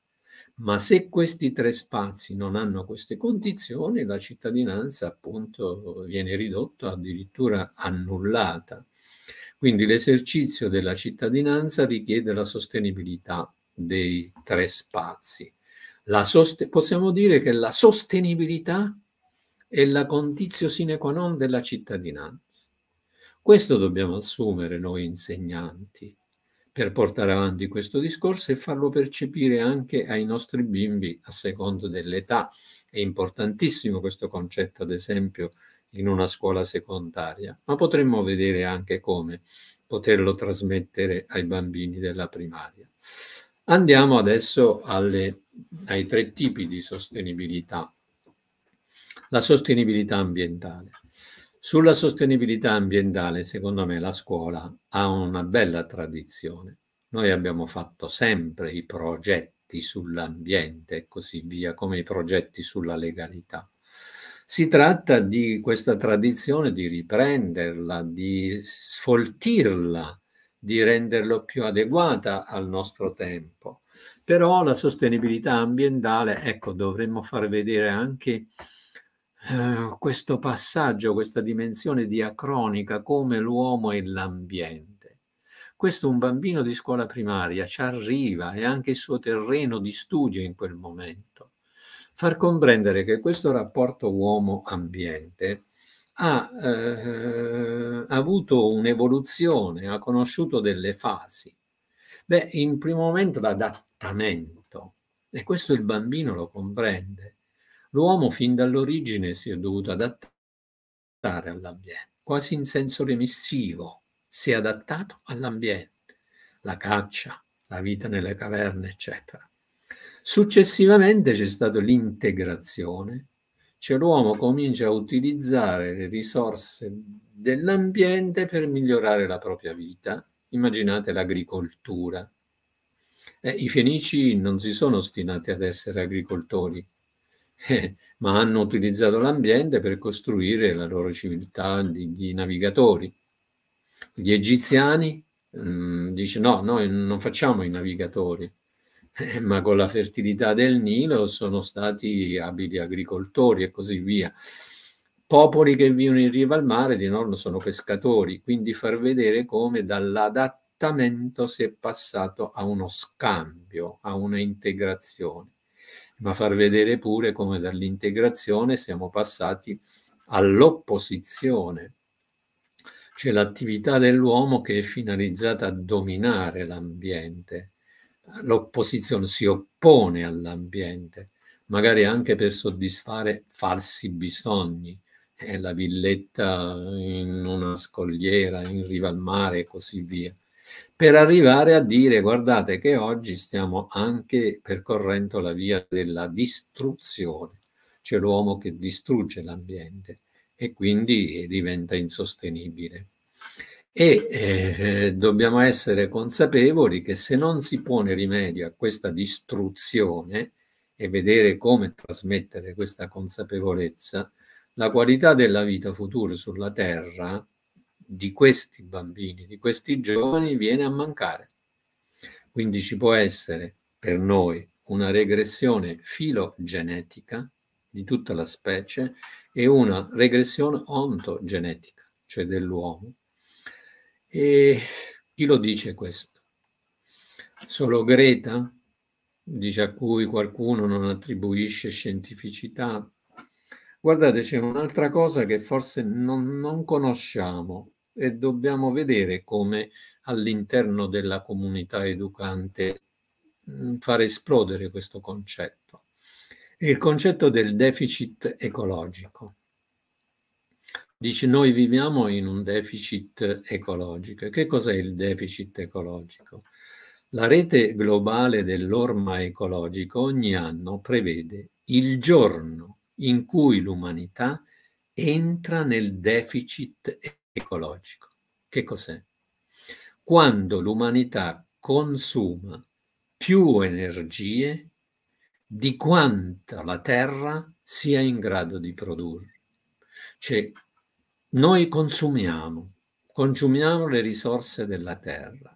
Ma se questi tre spazi non hanno queste condizioni, la cittadinanza appunto viene ridotta, addirittura annullata. Quindi l'esercizio della cittadinanza richiede la sostenibilità dei tre spazi. Soste- possiamo dire che la sostenibilità è la condizio sine qua non della cittadinanza. Questo dobbiamo assumere noi insegnanti, per portare avanti questo discorso e farlo percepire anche ai nostri bimbi a secondo dell'età. È importantissimo questo concetto, ad esempio, in una scuola secondaria, ma potremmo vedere anche come poterlo trasmettere ai bambini della primaria. Andiamo adesso alle, ai tre tipi di sostenibilità. La sostenibilità ambientale. Sulla sostenibilità ambientale, secondo me, la scuola ha una bella tradizione. Noi abbiamo fatto sempre i progetti sull'ambiente e così via, come i progetti sulla legalità. Si tratta di questa tradizione di riprenderla, di sfoltirla, di renderla più adeguata al nostro tempo. Però la sostenibilità ambientale, ecco, dovremmo far vedere anche eh, questo passaggio, questa dimensione diacronica come l'uomo e l'ambiente. Questo un bambino di scuola primaria ci arriva, è anche il suo terreno di studio in quel momento. Far comprendere che questo rapporto uomo-ambiente ha eh, avuto un'evoluzione, ha conosciuto delle fasi. Beh, in primo momento l'adattamento, e questo il bambino lo comprende. L'uomo fin dall'origine si è dovuto adattare all'ambiente, quasi in senso remissivo, si è adattato all'ambiente, la caccia, la vita nelle caverne, eccetera. Successivamente c'è stata l'integrazione, cioè l'uomo comincia a utilizzare le risorse dell'ambiente per migliorare la propria vita. Immaginate l'agricoltura. Eh, I fenici non si sono ostinati ad essere agricoltori, eh, ma hanno utilizzato l'ambiente per costruire la loro civiltà di, di navigatori. Gli egiziani mh, mm, dice no, noi non facciamo i navigatori, eh, ma con la fertilità del Nilo sono stati abili agricoltori e così via. Popoli che vivono in riva al mare di norma sono pescatori, quindi far vedere come dall'adattamento si è passato a uno scambio, a una integrazione ma far vedere pure come dall'integrazione siamo passati all'opposizione, cioè l'attività dell'uomo che è finalizzata a dominare l'ambiente. L'opposizione si oppone all'ambiente, magari anche per soddisfare falsi bisogni, eh, la villetta in una scogliera, in riva al mare e così via per arrivare a dire guardate che oggi stiamo anche percorrendo la via della distruzione, c'è l'uomo che distrugge l'ambiente e quindi diventa insostenibile. E eh, dobbiamo essere consapevoli che se non si pone rimedio a questa distruzione e vedere come trasmettere questa consapevolezza, la qualità della vita futura sulla Terra di questi bambini, di questi giovani, viene a mancare. Quindi ci può essere per noi una regressione filogenetica di tutta la specie e una regressione ontogenetica, cioè dell'uomo. E chi lo dice questo? Solo Greta, dice a cui qualcuno non attribuisce scientificità. Guardate, c'è un'altra cosa che forse non, non conosciamo e dobbiamo vedere come all'interno della comunità educante mm, far esplodere questo concetto. Il concetto del deficit ecologico. Dice noi viviamo in un deficit ecologico. che cos'è il deficit ecologico? La rete globale dell'orma ecologico ogni anno prevede il giorno in cui l'umanità entra nel deficit ecologico. Che cos'è? Quando l'umanità consuma più energie di quanta la Terra sia in grado di produrre. Cioè, noi consumiamo, consumiamo le risorse della Terra.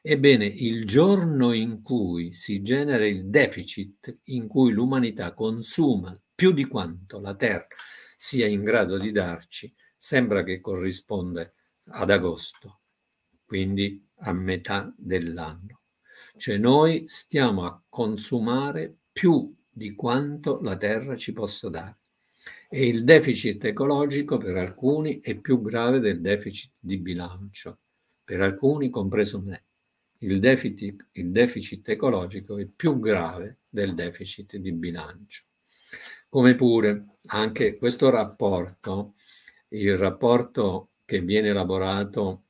Ebbene, il giorno in cui si genera il deficit, in cui l'umanità consuma più di quanto la Terra sia in grado di darci, sembra che corrisponde ad agosto, quindi a metà dell'anno. Cioè noi stiamo a consumare più di quanto la terra ci possa dare. E il deficit ecologico per alcuni è più grave del deficit di bilancio, per alcuni, compreso me. Il deficit, il deficit ecologico è più grave del deficit di bilancio. Come pure anche questo rapporto il rapporto che viene elaborato,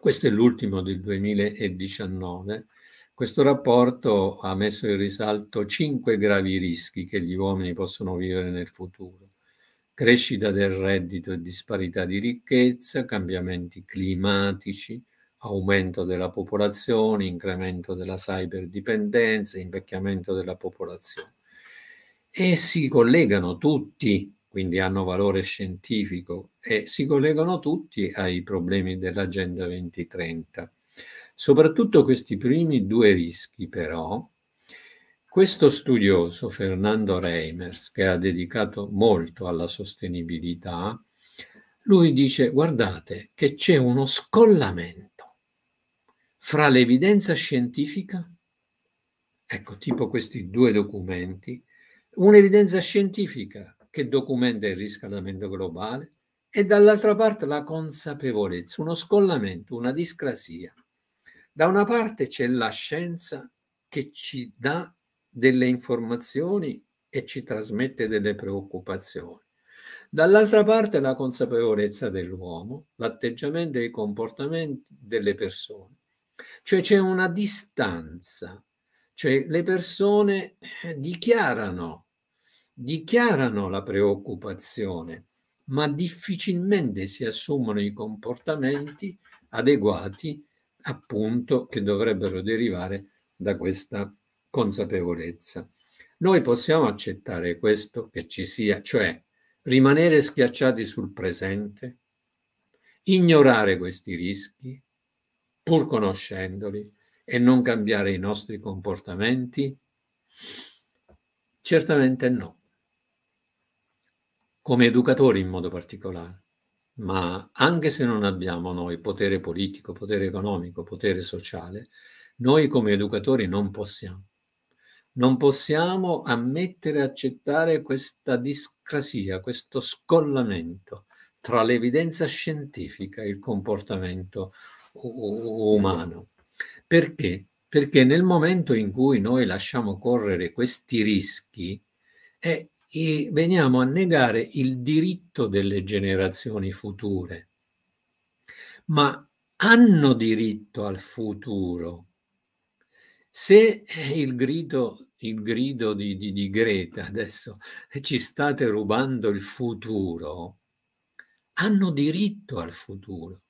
questo è l'ultimo del 2019, questo rapporto ha messo in risalto cinque gravi rischi che gli uomini possono vivere nel futuro. Crescita del reddito e disparità di ricchezza, cambiamenti climatici, aumento della popolazione, incremento della cyberdipendenza, invecchiamento della popolazione. E si collegano tutti quindi hanno valore scientifico e si collegano tutti ai problemi dell'Agenda 2030. Soprattutto questi primi due rischi, però, questo studioso, Fernando Reimers, che ha dedicato molto alla sostenibilità, lui dice, guardate che c'è uno scollamento fra l'evidenza scientifica, ecco, tipo questi due documenti, un'evidenza scientifica che documenta il riscaldamento globale e dall'altra parte la consapevolezza, uno scollamento, una discrasia. Da una parte c'è la scienza che ci dà delle informazioni e ci trasmette delle preoccupazioni. Dall'altra parte la consapevolezza dell'uomo, l'atteggiamento e i comportamenti delle persone. Cioè c'è una distanza, cioè le persone dichiarano dichiarano la preoccupazione, ma difficilmente si assumono i comportamenti adeguati appunto che dovrebbero derivare da questa consapevolezza. Noi possiamo accettare questo che ci sia, cioè rimanere schiacciati sul presente, ignorare questi rischi, pur conoscendoli, e non cambiare i nostri comportamenti? Certamente no come educatori in modo particolare, ma anche se non abbiamo noi potere politico, potere economico, potere sociale, noi come educatori non possiamo. Non possiamo ammettere e accettare questa discrasia, questo scollamento tra l'evidenza scientifica e il comportamento umano. Perché? Perché nel momento in cui noi lasciamo correre questi rischi, è e veniamo a negare il diritto delle generazioni future. Ma hanno diritto al futuro. Se il grido, il grido di, di, di Greta adesso ci state rubando il futuro, hanno diritto al futuro.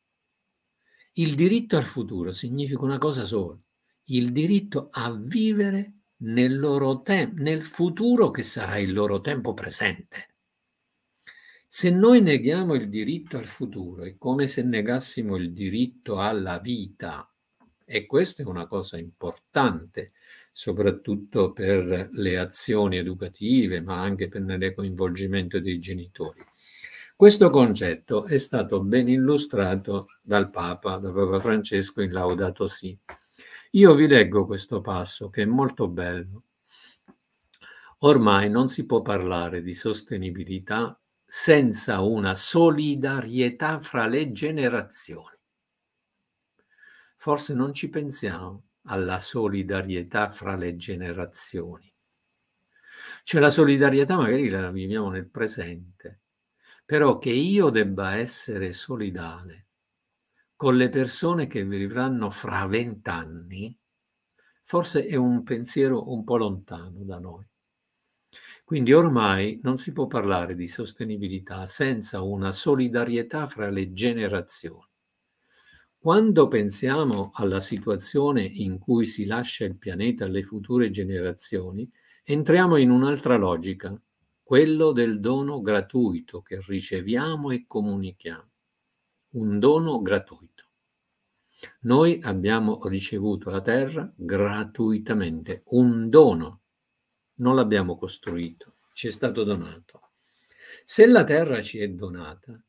Il diritto al futuro significa una cosa sola, il diritto a vivere nel, loro te- nel futuro che sarà il loro tempo presente. Se noi neghiamo il diritto al futuro è come se negassimo il diritto alla vita e questa è una cosa importante, soprattutto per le azioni educative, ma anche per il coinvolgimento dei genitori. Questo concetto è stato ben illustrato dal Papa, da Papa Francesco in Laudato Si. Io vi leggo questo passo che è molto bello. Ormai non si può parlare di sostenibilità senza una solidarietà fra le generazioni. Forse non ci pensiamo alla solidarietà fra le generazioni. Cioè la solidarietà magari la viviamo nel presente, però che io debba essere solidale con le persone che vivranno fra vent'anni, forse è un pensiero un po' lontano da noi. Quindi ormai non si può parlare di sostenibilità senza una solidarietà fra le generazioni. Quando pensiamo alla situazione in cui si lascia il pianeta alle future generazioni, entriamo in un'altra logica, quello del dono gratuito che riceviamo e comunichiamo. Un dono gratuito. Noi abbiamo ricevuto la terra gratuitamente, un dono, non l'abbiamo costruito, ci è stato donato. Se la terra ci è donata,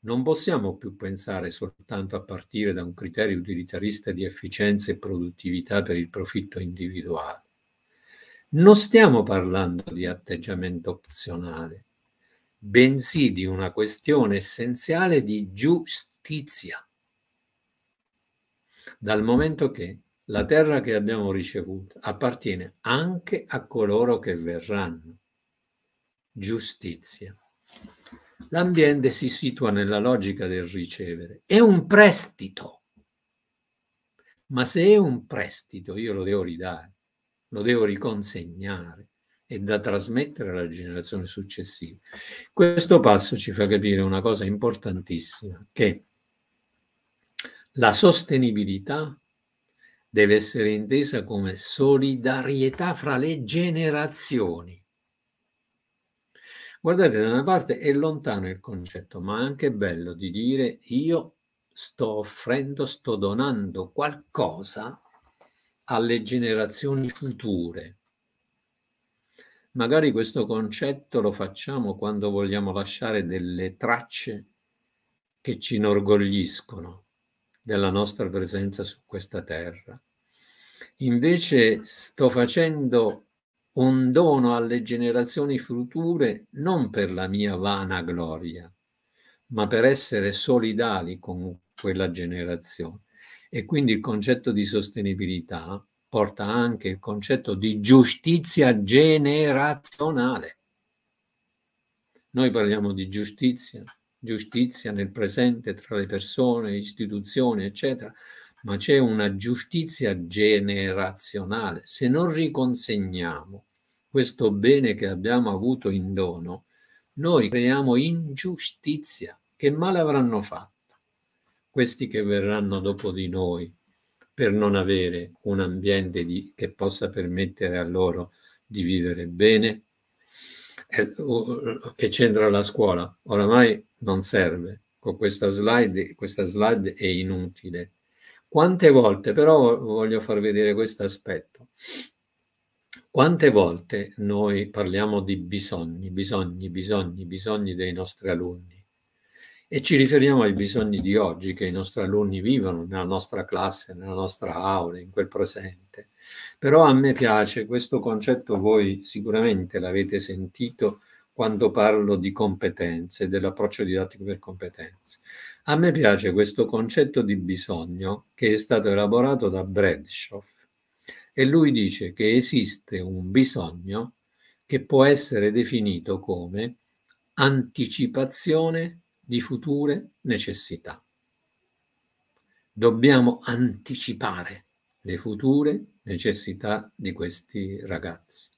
non possiamo più pensare soltanto a partire da un criterio utilitarista di efficienza e produttività per il profitto individuale. Non stiamo parlando di atteggiamento opzionale, bensì di una questione essenziale di giustizia dal momento che la terra che abbiamo ricevuto appartiene anche a coloro che verranno. Giustizia. L'ambiente si situa nella logica del ricevere. È un prestito. Ma se è un prestito, io lo devo ridare, lo devo riconsegnare e da trasmettere alla generazione successiva. Questo passo ci fa capire una cosa importantissima, che la sostenibilità deve essere intesa come solidarietà fra le generazioni. Guardate, da una parte è lontano il concetto, ma è anche bello di dire io sto offrendo, sto donando qualcosa alle generazioni future. Magari questo concetto lo facciamo quando vogliamo lasciare delle tracce che ci inorgogliscono, della nostra presenza su questa terra. Invece sto facendo un dono alle generazioni future non per la mia vana gloria, ma per essere solidali con quella generazione. E quindi il concetto di sostenibilità porta anche il concetto di giustizia generazionale. Noi parliamo di giustizia, giustizia nel presente tra le persone, istituzioni, eccetera, ma c'è una giustizia generazionale. Se non riconsegniamo questo bene che abbiamo avuto in dono, noi creiamo ingiustizia. Che male avranno fatto questi che verranno dopo di noi per non avere un ambiente di, che possa permettere a loro di vivere bene, che c'entra la scuola oramai non serve con questa slide questa slide è inutile quante volte però voglio far vedere questo aspetto quante volte noi parliamo di bisogni bisogni bisogni bisogni dei nostri alunni e ci riferiamo ai bisogni di oggi che i nostri alunni vivono nella nostra classe nella nostra aula in quel presente però a me piace questo concetto, voi sicuramente l'avete sentito quando parlo di competenze, dell'approccio didattico per competenze. A me piace questo concetto di bisogno che è stato elaborato da Bradshaw e lui dice che esiste un bisogno che può essere definito come anticipazione di future necessità. Dobbiamo anticipare le future necessità di questi ragazzi.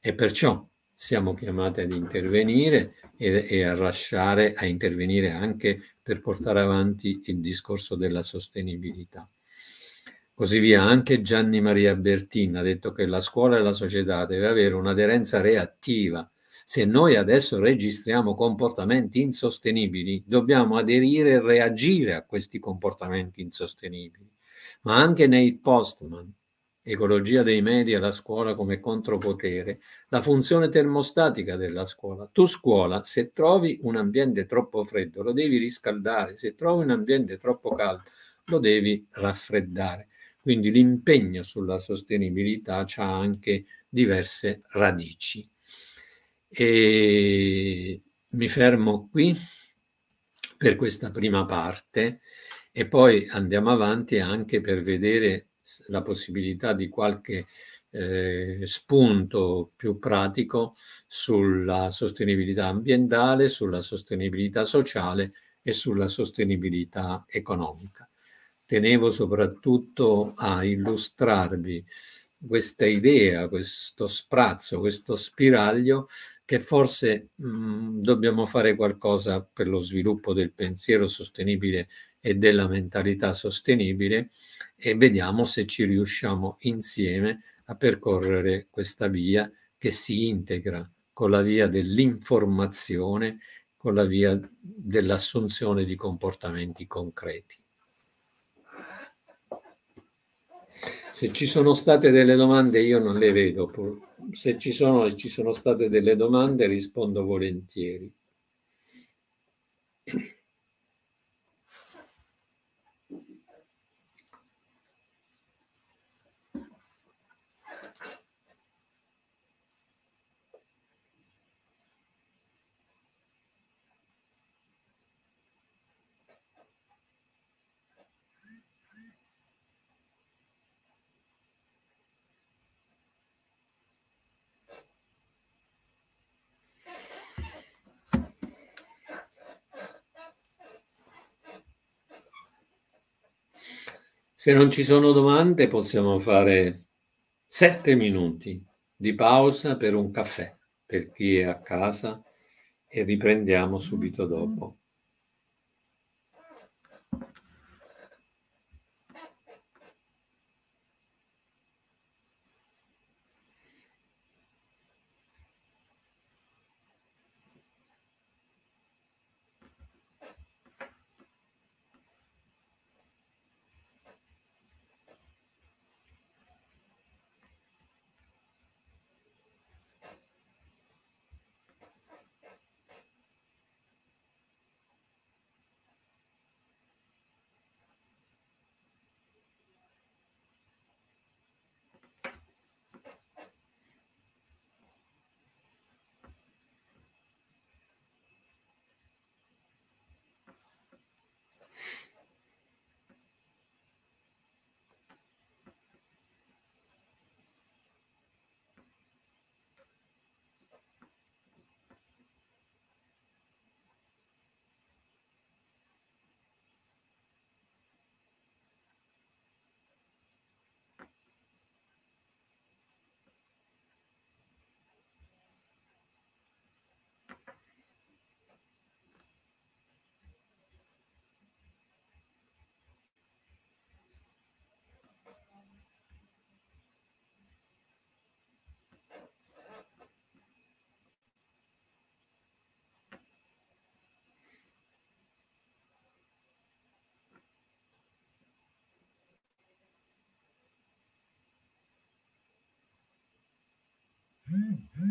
E perciò siamo chiamati ad intervenire e, e a lasciare, a intervenire anche per portare avanti il discorso della sostenibilità. Così via anche Gianni Maria Bertin ha detto che la scuola e la società deve avere un'aderenza reattiva. Se noi adesso registriamo comportamenti insostenibili, dobbiamo aderire e reagire a questi comportamenti insostenibili. Ma anche Neil Postman, ecologia dei media e la scuola come contropotere, la funzione termostatica della scuola. Tu scuola, se trovi un ambiente troppo freddo, lo devi riscaldare, se trovi un ambiente troppo caldo, lo devi raffreddare. Quindi l'impegno sulla sostenibilità ha anche diverse radici. E mi fermo qui per questa prima parte e poi andiamo avanti anche per vedere la possibilità di qualche eh, spunto più pratico sulla sostenibilità ambientale, sulla sostenibilità sociale e sulla sostenibilità economica. Tenevo soprattutto a illustrarvi questa idea, questo sprazzo, questo spiraglio che forse mh, mm, dobbiamo fare qualcosa per lo sviluppo del pensiero sostenibile e della mentalità sostenibile e vediamo se ci riusciamo insieme a percorrere questa via che si integra con la via dell'informazione, con la via dell'assunzione di comportamenti concreti. Se ci sono state delle domande io non le vedo, se ci sono, e ci sono state delle domande rispondo volentieri. Se non ci sono domande possiamo fare sette minuti di pausa per un caffè per chi è a casa e riprendiamo subito dopo. Mm-hmm.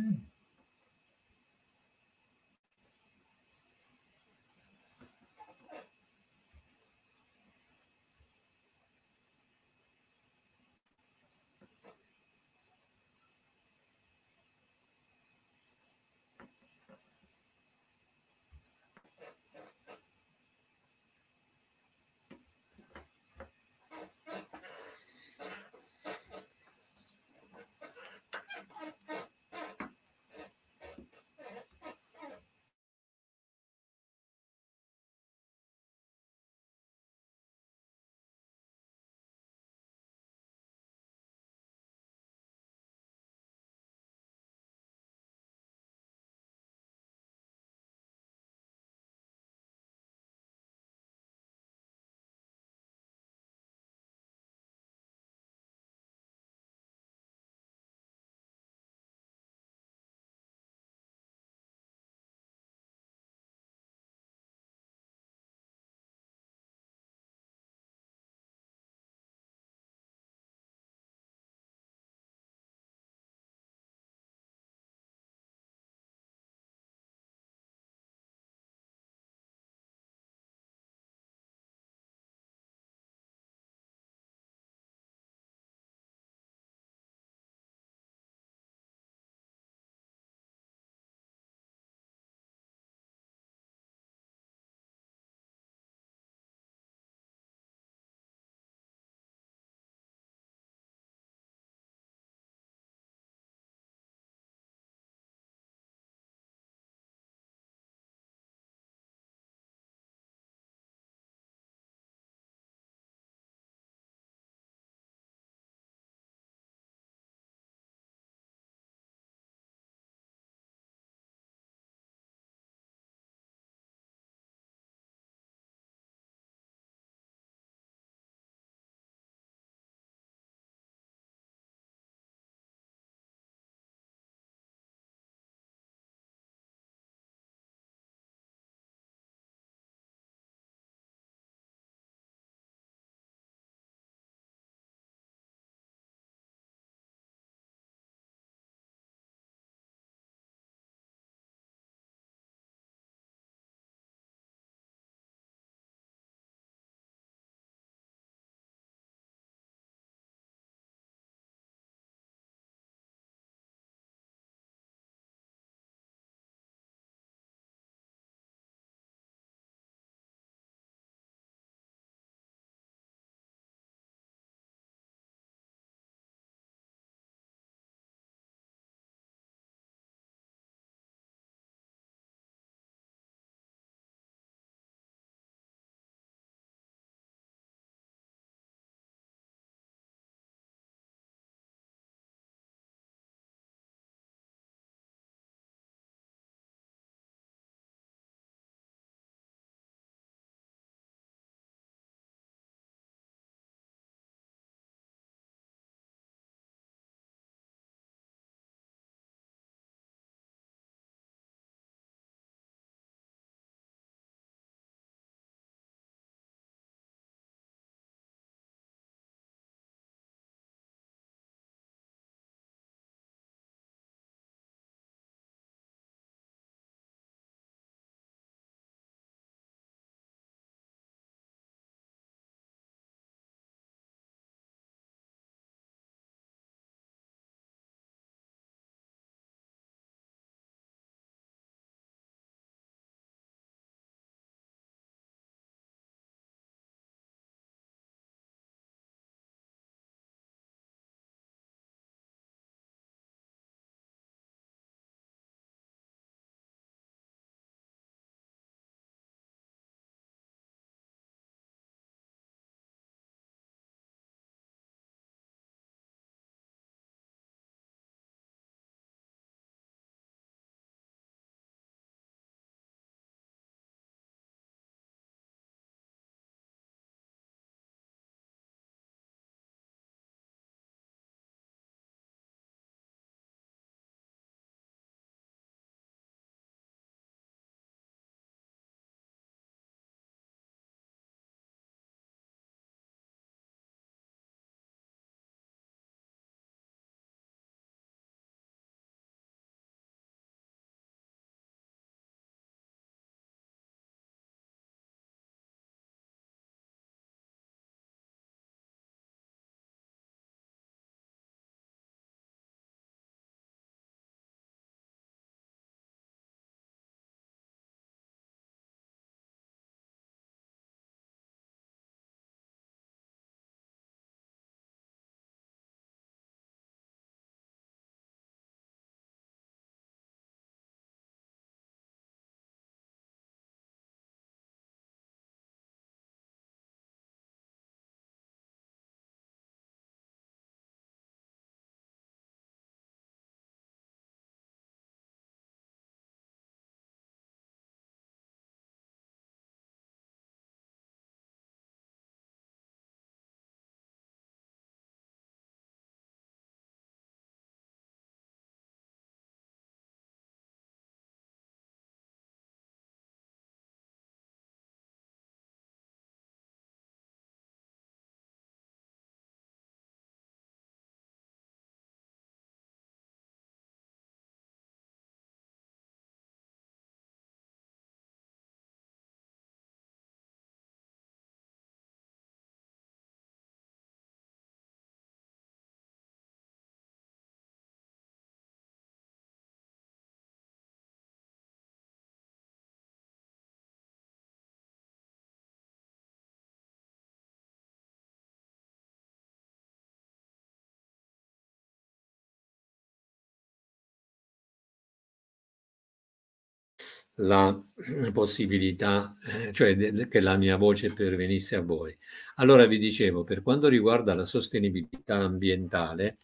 la eh, possibilità, eh, cioè che la mia voce pervenisse a voi. Allora vi dicevo, per quanto riguarda la sostenibilità ambientale,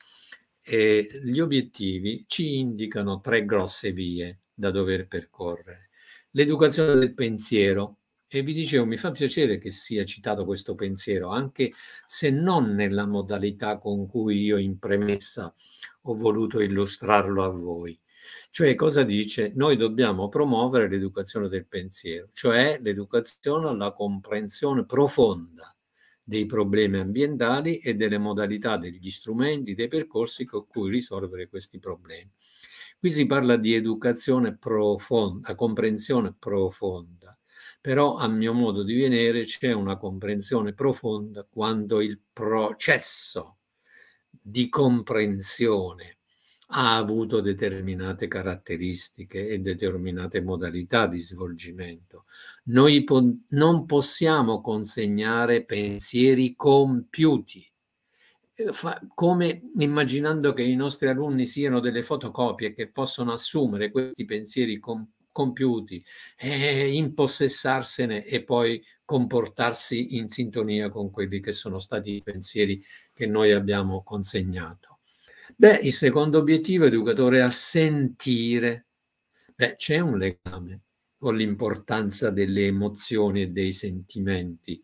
eh, gli obiettivi ci indicano tre grosse vie da dover percorrere. L'educazione del pensiero, e vi dicevo, mi fa piacere che sia citato questo pensiero, anche se non nella modalità con cui io in premessa ho voluto illustrarlo a voi cioè cosa dice? Noi dobbiamo promuovere l'educazione del pensiero, cioè l'educazione alla comprensione profonda dei problemi ambientali e delle modalità, degli strumenti, dei percorsi con cui risolvere questi problemi. Qui si parla di educazione profonda, comprensione profonda, però a mio modo di vedere c'è una comprensione profonda quando il processo di comprensione ha avuto determinate caratteristiche e determinate modalità di svolgimento. Noi po non possiamo consegnare pensieri compiuti, eh, come immaginando che i nostri alunni siano delle fotocopie che possono assumere questi pensieri compiuti compiuti, eh, impossessarsene e poi comportarsi in sintonia con quelli che sono stati i pensieri che noi abbiamo consegnato. Beh, il secondo obiettivo educatore al sentire. Beh, c'è un legame con l'importanza delle emozioni e dei sentimenti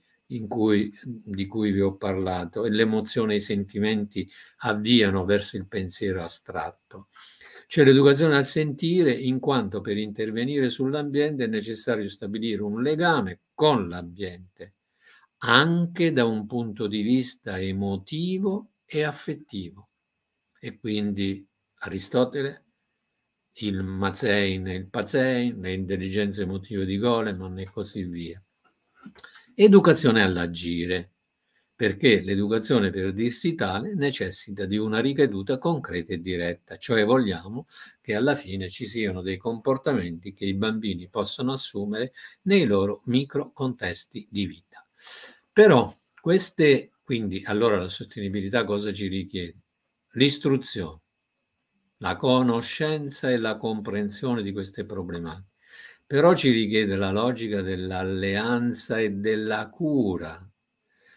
cui, di cui vi ho parlato e l'emozione e i sentimenti avviano verso il pensiero astratto. C'è l'educazione al sentire in quanto per intervenire sull'ambiente è necessario stabilire un legame con l'ambiente, anche da un punto di vista emotivo e affettivo e quindi Aristotele, il Mazei nel Pazei, le intelligenze emotive di Goleman e così via. Educazione all'agire, perché l'educazione per dirsi tale necessita di una ricaduta concreta e diretta, cioè vogliamo che alla fine ci siano dei comportamenti che i bambini possano assumere nei loro micro contesti di vita. Però queste, quindi allora la sostenibilità cosa ci richiede? l'istruzione, la conoscenza e la comprensione di queste problematiche. Però ci richiede la logica dell'alleanza e della cura.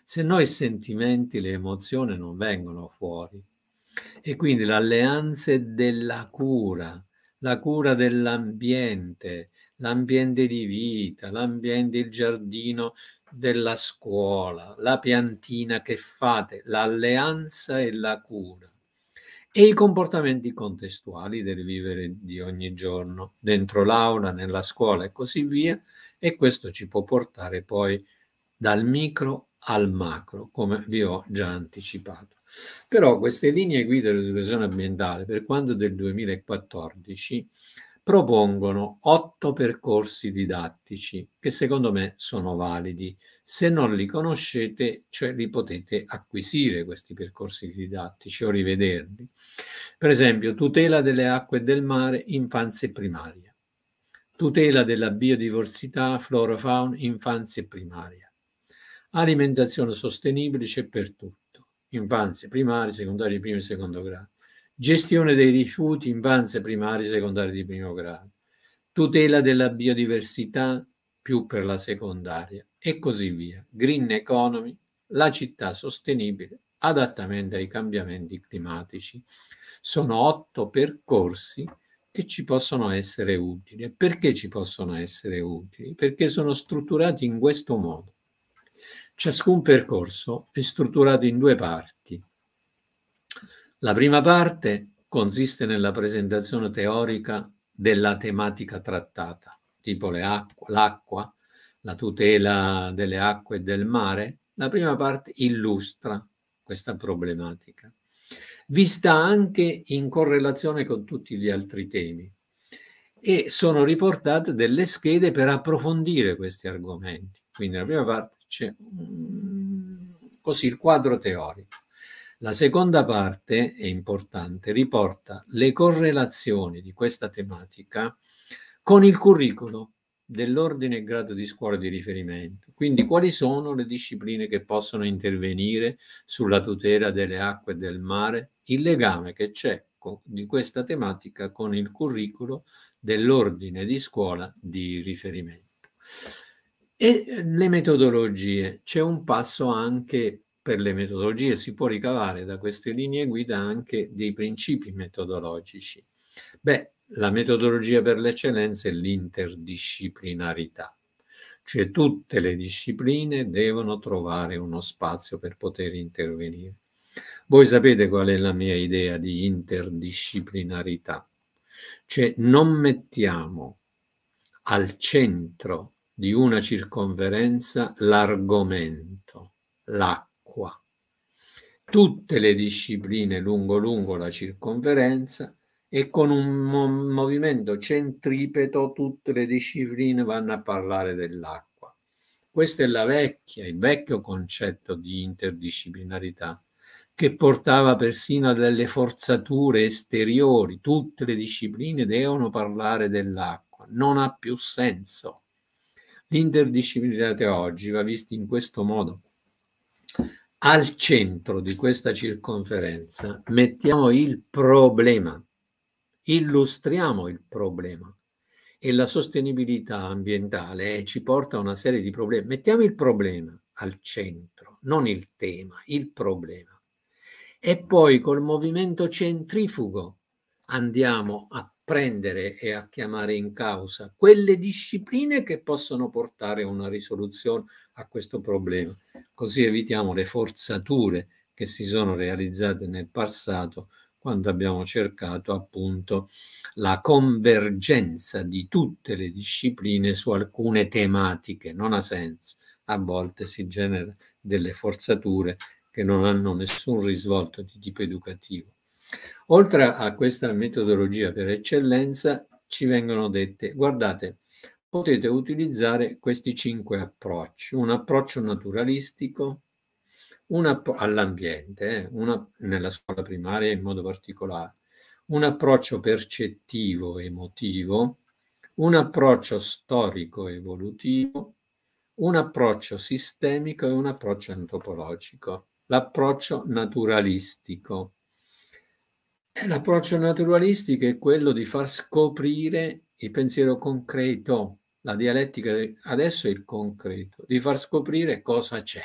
Se no i sentimenti, le emozioni non vengono fuori. E quindi l'alleanza e della cura, la cura dell'ambiente, l'ambiente di vita, l'ambiente, il giardino della scuola, la piantina che fate, l'alleanza e la cura e i comportamenti contestuali del vivere di ogni giorno, dentro l'aula, nella scuola e così via, e questo ci può portare poi dal micro al macro, come vi ho già anticipato. Però queste linee guida dell'educazione ambientale per quanto del 2014 propongono otto percorsi didattici che secondo me sono validi. Se non li conoscete, cioè li potete acquisire questi percorsi didattici o rivederli. Per esempio, tutela delle acque e del mare, infanzia e primaria. Tutela della biodiversità, flora, fauna, infanzia e primaria. Alimentazione sostenibile c'è per tutto. Infanzia, primaria, secondaria, primo e secondo grado gestione dei rifiuti in vanze primarie e secondarie di primo grado, tutela della biodiversità più per la secondaria e così via. Green economy, la città sostenibile, adattamento ai cambiamenti climatici. Sono otto percorsi che ci possono essere utili. perché ci possono essere utili? Perché sono strutturati in questo modo. Ciascun percorso è strutturato in due parti la prima parte consiste nella presentazione teorica della tematica trattata, tipo l'acqua, la tutela delle acque e del mare. La prima parte illustra questa problematica, vista anche in correlazione con tutti gli altri temi. E sono riportate delle schede per approfondire questi argomenti. Quindi nella prima parte c'è così il quadro teorico. La seconda parte, è importante, riporta le correlazioni di questa tematica con il curriculum dell'ordine e grado di scuola di riferimento. Quindi quali sono le discipline che possono intervenire sulla tutela delle acque e del mare? Il legame che c'è di questa tematica con il curriculum dell'ordine di scuola di riferimento. E le metodologie. C'è un passo anche per le metodologie si può ricavare da queste linee guida anche dei principi metodologici. Beh, la metodologia per l'eccellenza è l'interdisciplinarità, cioè tutte le discipline devono trovare uno spazio per poter intervenire. Voi sapete qual è la mia idea di interdisciplinarità, cioè non mettiamo al centro di una circonferenza l'argomento, l'acqua tutte le discipline lungo lungo la circonferenza e con un movimento centripeto tutte le discipline vanno a parlare dell'acqua. Questo è la vecchia, il vecchio concetto di interdisciplinarità che portava persino a delle forzature esteriori. Tutte le discipline devono parlare dell'acqua, non ha più senso. L'interdisciplinarità oggi va vista in questo modo al centro di questa circonferenza mettiamo il problema, illustriamo il problema e la sostenibilità ambientale eh, ci porta a una serie di problemi. Mettiamo il problema al centro, non il tema, il problema. E poi col movimento centrifugo andiamo a prendere e a chiamare in causa quelle discipline che possono portare a una risoluzione, a questo problema. Così evitiamo le forzature che si sono realizzate nel passato quando abbiamo cercato appunto la convergenza di tutte le discipline su alcune tematiche. Non ha senso, a volte si genera delle forzature che non hanno nessun risvolto di tipo educativo. Oltre a questa metodologia per eccellenza ci vengono dette, guardate, potete utilizzare questi cinque approcci. Un approccio naturalistico appro- all'ambiente, eh, una, nella scuola primaria in modo particolare, un approccio percettivo emotivo, un approccio storico evolutivo, un approccio sistemico e un approccio antropologico. L'approccio naturalistico. Eh, l'approccio naturalistico è quello di far scoprire il pensiero concreto, la dialettica adesso è il concreto, di far scoprire cosa c'è.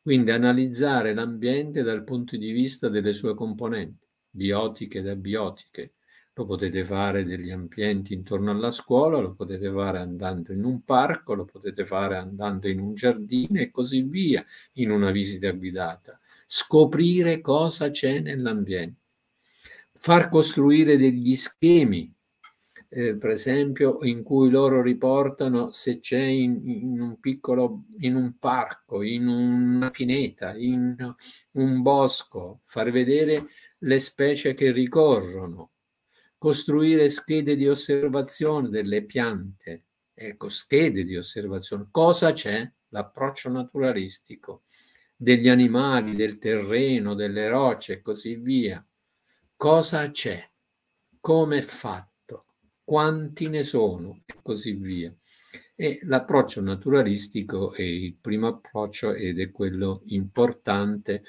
Quindi analizzare l'ambiente dal punto di vista delle sue componenti, biotiche ed abiotiche. Lo potete fare degli ambienti intorno alla scuola, lo potete fare andando in un parco, lo potete fare andando in un giardino e così via, in una visita guidata. Scoprire cosa c'è nell'ambiente. Far costruire degli schemi eh, per esempio, in cui loro riportano se c'è in, in, un piccolo, in un parco, in una pineta, in un bosco, far vedere le specie che ricorrono, costruire schede di osservazione delle piante, ecco, schede di osservazione, cosa c'è? L'approccio naturalistico degli animali, del terreno, delle rocce e così via. Cosa c'è? Come è fatto? quanti ne sono e così via. E l'approccio naturalistico è il primo approccio ed è quello importante,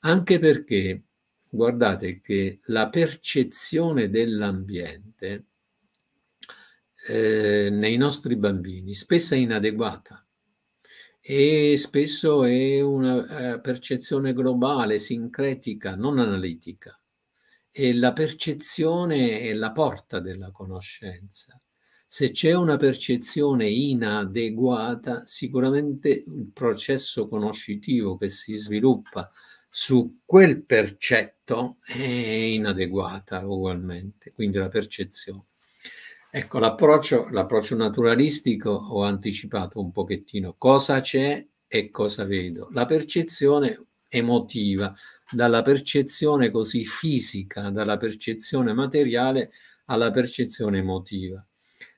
anche perché guardate che la percezione dell'ambiente eh, nei nostri bambini spesso è inadeguata e spesso è una eh, percezione globale, sincretica, non analitica e la percezione è la porta della conoscenza. Se c'è una percezione inadeguata, sicuramente il processo conoscitivo che si sviluppa su quel percetto è inadeguata ugualmente, quindi la percezione. Ecco, l'approccio, l'approccio naturalistico ho anticipato un pochettino cosa c'è e cosa vedo. La percezione emotiva, dalla percezione così fisica, dalla percezione materiale alla percezione emotiva.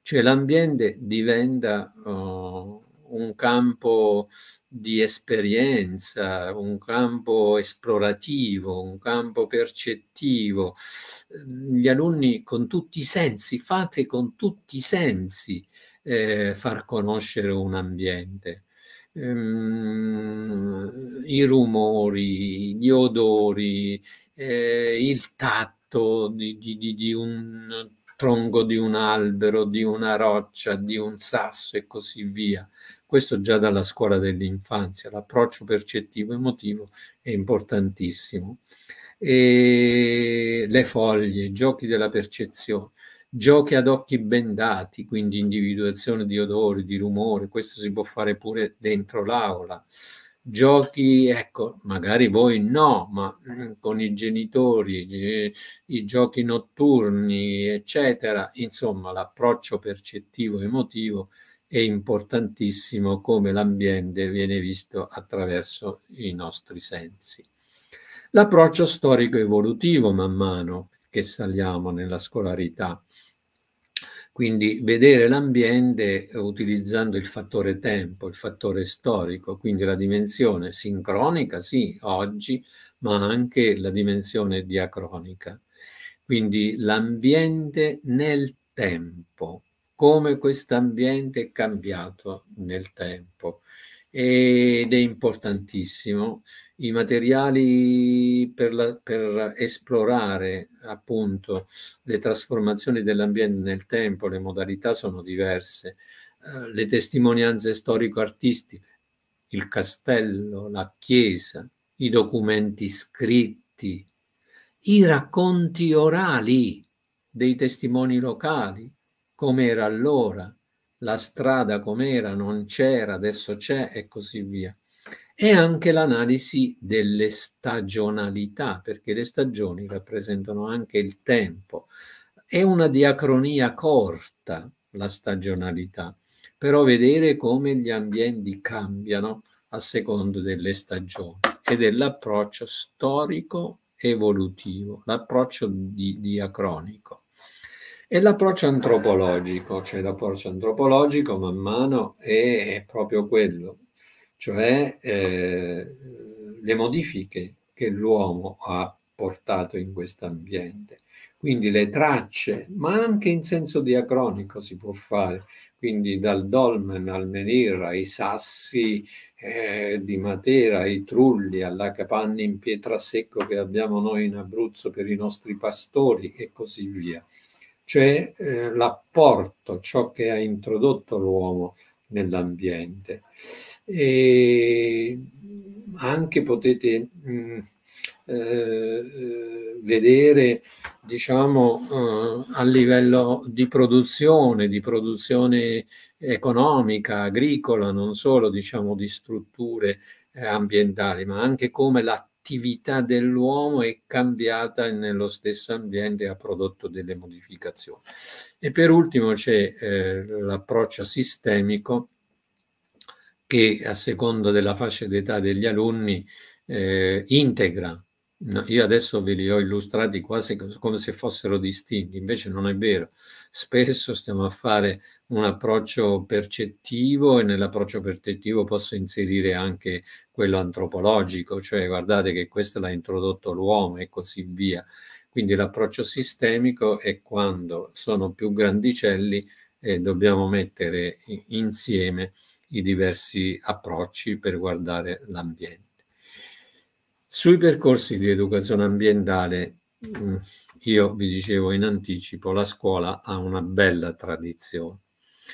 Cioè l'ambiente diventa uh, un campo di esperienza, un campo esplorativo, un campo percettivo. Gli alunni con tutti i sensi, fate con tutti i sensi eh, far conoscere un ambiente ehm, i rumori, gli odori, eh, il tatto di, di, di un tronco di un albero, di una roccia, di un sasso e così via. Questo già dalla scuola dell'infanzia, l'approccio percettivo emotivo è importantissimo. E le foglie, i giochi della percezione giochi ad occhi bendati, quindi individuazione di odori, di rumore, questo si può fare pure dentro l'aula. Giochi, ecco, magari voi no, ma mm, con i genitori, i giochi notturni, eccetera, insomma, l'approccio percettivo emotivo è importantissimo come l'ambiente viene visto attraverso i nostri sensi. L'approccio storico evolutivo man mano che saliamo nella scolarità quindi vedere l'ambiente utilizzando il fattore tempo, il fattore storico, quindi la dimensione sincronica, sì, oggi, ma anche la dimensione diacronica. Quindi l'ambiente nel tempo, come questo ambiente è cambiato nel tempo ed è importantissimo. I materiali per, la, per esplorare appunto le trasformazioni dell'ambiente nel tempo, le modalità sono diverse, eh, le testimonianze storico-artistiche, il castello, la chiesa, i documenti scritti, i racconti orali dei testimoni locali, come era allora, la strada com'era, non c'era, adesso c'è e così via. E anche l'analisi delle stagionalità, perché le stagioni rappresentano anche il tempo. È una diacronia corta la stagionalità, però vedere come gli ambienti cambiano a secondo delle stagioni e dell'approccio storico evolutivo, l'approccio di, diacronico. E l'approccio antropologico, cioè l'approccio antropologico man mano è proprio quello, cioè eh, le modifiche che l'uomo ha portato in questo ambiente. Quindi le tracce, ma anche in senso diacronico si può fare, quindi dal dolmen al menhir, ai sassi eh, di Matera, ai trulli, alla capanna in pietra secco che abbiamo noi in Abruzzo per i nostri pastori e così via cioè eh, l'apporto, ciò che ha introdotto l'uomo nell'ambiente. E anche potete mh, mm, eh, vedere, diciamo, eh, a livello di produzione, di produzione economica, agricola, non solo diciamo, di strutture eh, ambientali, ma anche come la l'attività dell'uomo è cambiata e nello stesso ambiente ha prodotto delle modificazioni. E per ultimo c'è eh, l'approccio sistemico che a seconda della fascia d'età degli alunni eh, integra. io adesso ve li ho illustrati quasi come se fossero distinti, invece non è vero. Spesso stiamo a fare un approccio percettivo e nell'approccio percettivo posso inserire anche quello antropologico, cioè guardate che questo l'ha introdotto l'uomo e così via. Quindi l'approccio sistemico è quando sono più grandicelli e dobbiamo mettere insieme i diversi approcci per guardare l'ambiente. Sui percorsi di educazione ambientale, mm, io vi dicevo in anticipo, la scuola ha una bella tradizione.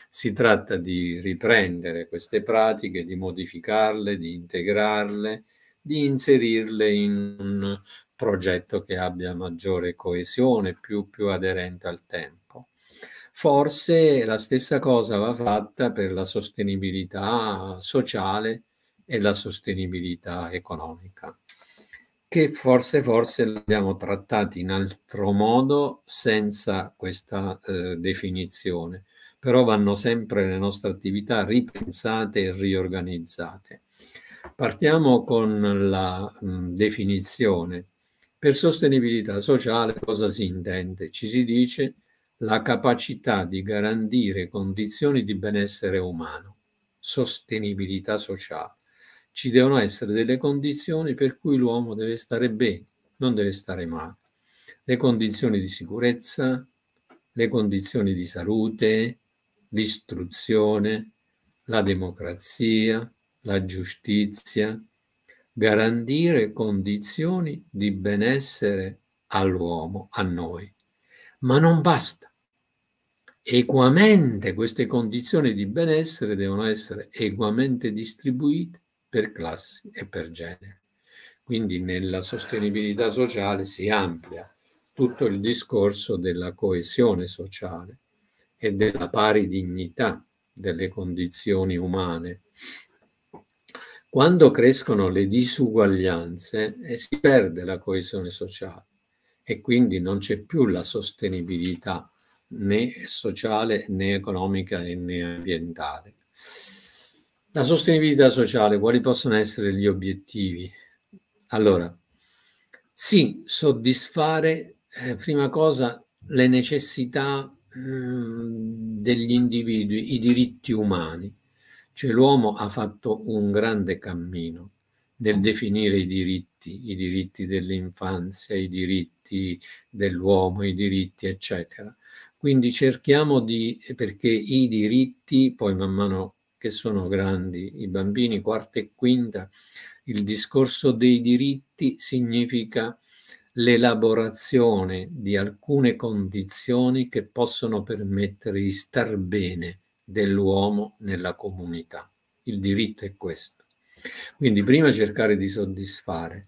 Si tratta di riprendere queste pratiche, di modificarle, di integrarle, di inserirle in un progetto che abbia maggiore coesione, più, più aderente al tempo. Forse la stessa cosa va fatta per la sostenibilità sociale e la sostenibilità economica, che forse forse l'abbiamo trattata in altro modo senza questa eh, definizione però vanno sempre le nostre attività ripensate e riorganizzate. Partiamo con la mh, definizione. Per sostenibilità sociale cosa si intende? Ci si dice la capacità di garantire condizioni di benessere umano, sostenibilità sociale. Ci devono essere delle condizioni per cui l'uomo deve stare bene, non deve stare male. Le condizioni di sicurezza, le condizioni di salute, l'istruzione, la democrazia, la giustizia, garantire condizioni di benessere all'uomo, a noi. Ma non basta. Equamente queste condizioni di benessere devono essere equamente distribuite per classi e per genere. Quindi nella sostenibilità sociale si amplia tutto il discorso della coesione sociale e della pari dignità delle condizioni umane. Quando crescono le disuguaglianze eh, si perde la coesione sociale e quindi non c'è più la sostenibilità né sociale né economica né ambientale. La sostenibilità sociale, quali possono essere gli obiettivi? Allora, sì, soddisfare eh, prima cosa le necessità Ehm, degli individui, i diritti umani. Cioè l'uomo ha fatto un grande cammino nel definire i diritti, i diritti dell'infanzia, i diritti dell'uomo, i diritti eccetera. Quindi cerchiamo di, perché i diritti poi man mano che sono grandi, i bambini quarta e quinta, il discorso dei diritti significa l'elaborazione di alcune condizioni che possono permettere di star bene dell'uomo nella comunità. Il diritto è questo. Quindi prima cercare di soddisfare,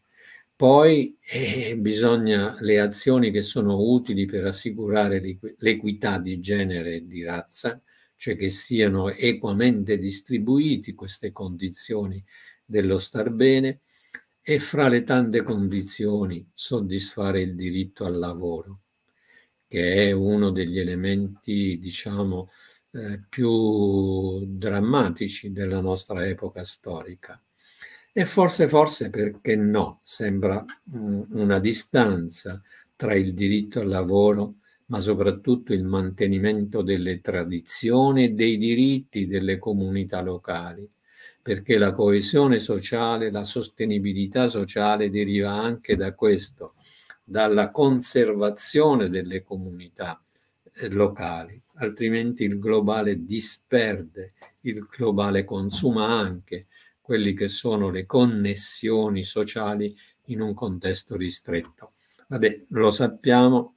poi eh, bisogna le azioni che sono utili per assicurare l'equità di genere e di razza, cioè che siano equamente distribuiti queste condizioni dello star bene, e fra le tante condizioni soddisfare il diritto al lavoro, che è uno degli elementi, diciamo, eh, più drammatici della nostra epoca storica. E forse, forse perché no, sembra mm, una distanza tra il diritto al lavoro ma soprattutto il mantenimento delle tradizioni e dei diritti delle comunità locali perché la coesione sociale, la sostenibilità sociale deriva anche da questo, dalla conservazione delle comunità eh, locali, altrimenti il globale disperde, il globale consuma anche quelle che sono le connessioni sociali in un contesto ristretto. Vabbè, lo sappiamo,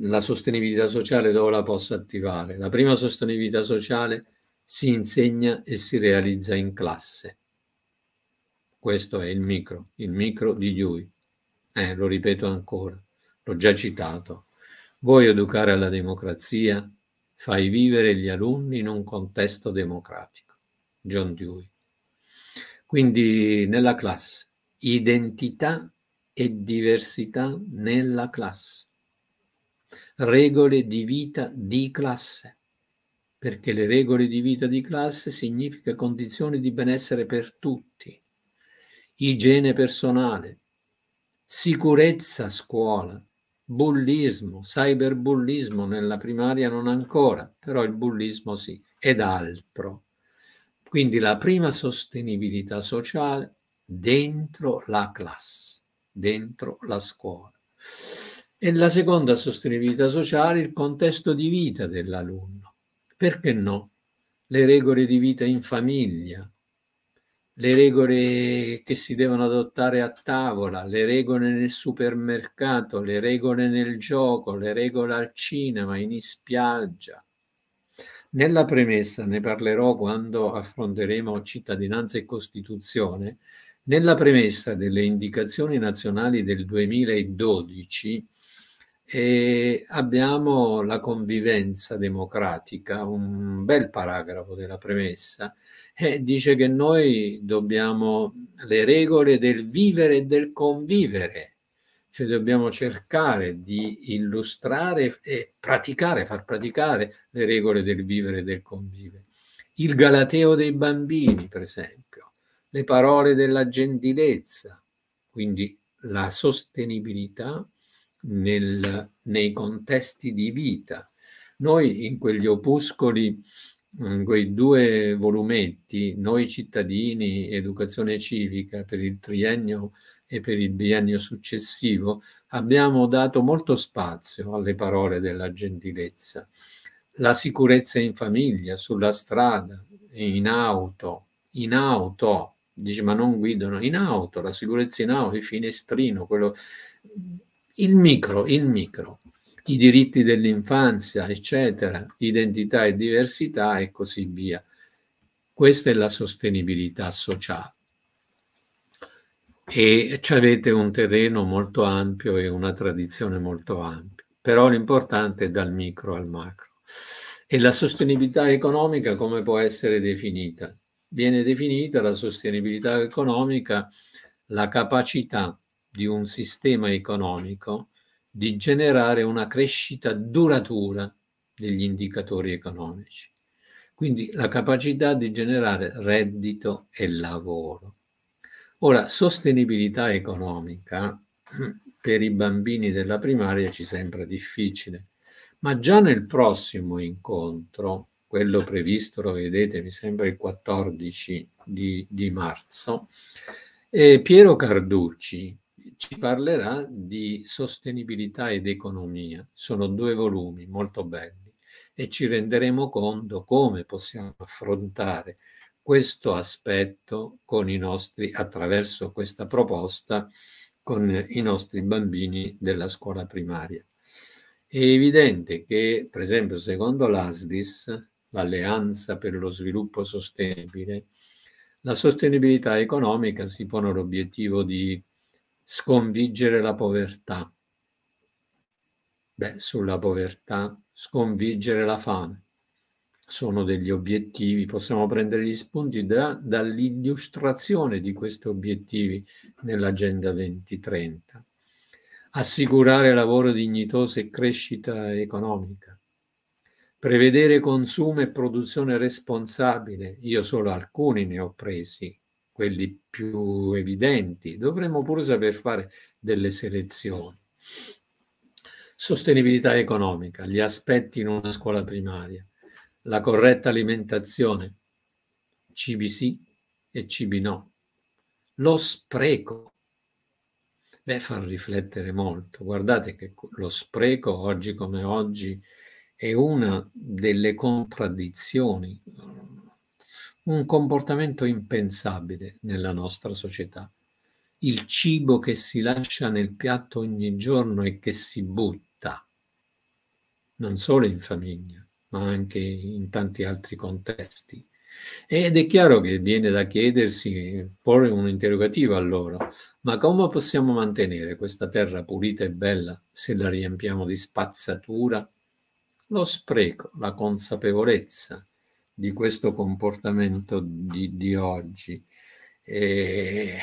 la sostenibilità sociale dove la posso attivare? La prima sostenibilità sociale si insegna e si realizza in classe. Questo è il micro, il micro di Dewey. Eh, lo ripeto ancora, l'ho già citato. Vuoi educare alla democrazia? Fai vivere gli alunni in un contesto democratico. John Dewey. Quindi nella classe, identità e diversità nella classe, regole di vita di classe, perché le regole di vita di classe significa condizioni di benessere per tutti, igiene personale, sicurezza a scuola, bullismo, cyberbullismo nella primaria non ancora, però il bullismo sì, ed altro. Quindi la prima sostenibilità sociale dentro la classe, dentro la scuola. E la seconda sostenibilità sociale, il contesto di vita dell'alunno perché no? Le regole di vita in famiglia, le regole che si devono adottare a tavola, le regole nel supermercato, le regole nel gioco, le regole al cinema, in spiaggia. Nella premessa, ne parlerò quando affronteremo cittadinanza e Costituzione, nella premessa delle indicazioni nazionali del 2012 e abbiamo la convivenza democratica, un bel paragrafo della premessa, eh, dice che noi dobbiamo le regole del vivere e del convivere, cioè dobbiamo cercare di illustrare e praticare, far praticare le regole del vivere e del convivere. Il galateo dei bambini, per esempio, le parole della gentilezza, quindi la sostenibilità nel, nei contesti di vita. Noi in quegli opuscoli, in quei due volumetti, noi cittadini, educazione civica per il triennio e per il biennio successivo, abbiamo dato molto spazio alle parole della gentilezza. La sicurezza in famiglia, sulla strada, in auto, in auto, dice ma non guidano, in auto, la sicurezza in auto, il finestrino, quello il micro, il micro, i diritti dell'infanzia, eccetera, identità e diversità e così via. Questa è la sostenibilità sociale. E avete un terreno molto ampio e una tradizione molto ampia, però l'importante è dal micro al macro. E la sostenibilità economica come può essere definita? Viene definita la sostenibilità economica la capacità di un sistema economico di generare una crescita duratura degli indicatori economici. Quindi la capacità di generare reddito e lavoro. Ora, sostenibilità economica per i bambini della primaria ci sembra difficile, ma già nel prossimo incontro, quello previsto, lo vedete, mi sembra il 14 di, di marzo, eh, Piero Carducci, ci parlerà di sostenibilità ed economia. Sono due volumi molto belli e ci renderemo conto come possiamo affrontare questo aspetto con i nostri, attraverso questa proposta, con i nostri bambini della scuola primaria. È evidente che, per esempio, secondo l'ASDIS, l'Alleanza per lo Sviluppo Sostenibile, la sostenibilità economica si pone l'obiettivo di sconfiggere la povertà. Beh, sulla povertà, sconfiggere la fame. Sono degli obiettivi, possiamo prendere gli spunti da, dall'illustrazione di questi obiettivi nell'Agenda 2030. Assicurare lavoro dignitoso e crescita economica. Prevedere consumo e produzione responsabile. Io solo alcuni ne ho presi, quelli più evidenti, dovremmo pure saper fare delle selezioni. Sostenibilità economica, gli aspetti in una scuola primaria, la corretta alimentazione, cibi sì e cibi no, lo spreco. Beh, fa riflettere molto. Guardate che lo spreco oggi come oggi è una delle contraddizioni, un comportamento impensabile nella nostra società. Il cibo che si lascia nel piatto ogni giorno e che si butta, non solo in famiglia, ma anche in tanti altri contesti. Ed è chiaro che viene da chiedersi, porre un interrogativo allora, ma come possiamo mantenere questa terra pulita e bella se la riempiamo di spazzatura? Lo spreco, la consapevolezza, di questo comportamento di, di oggi, eh,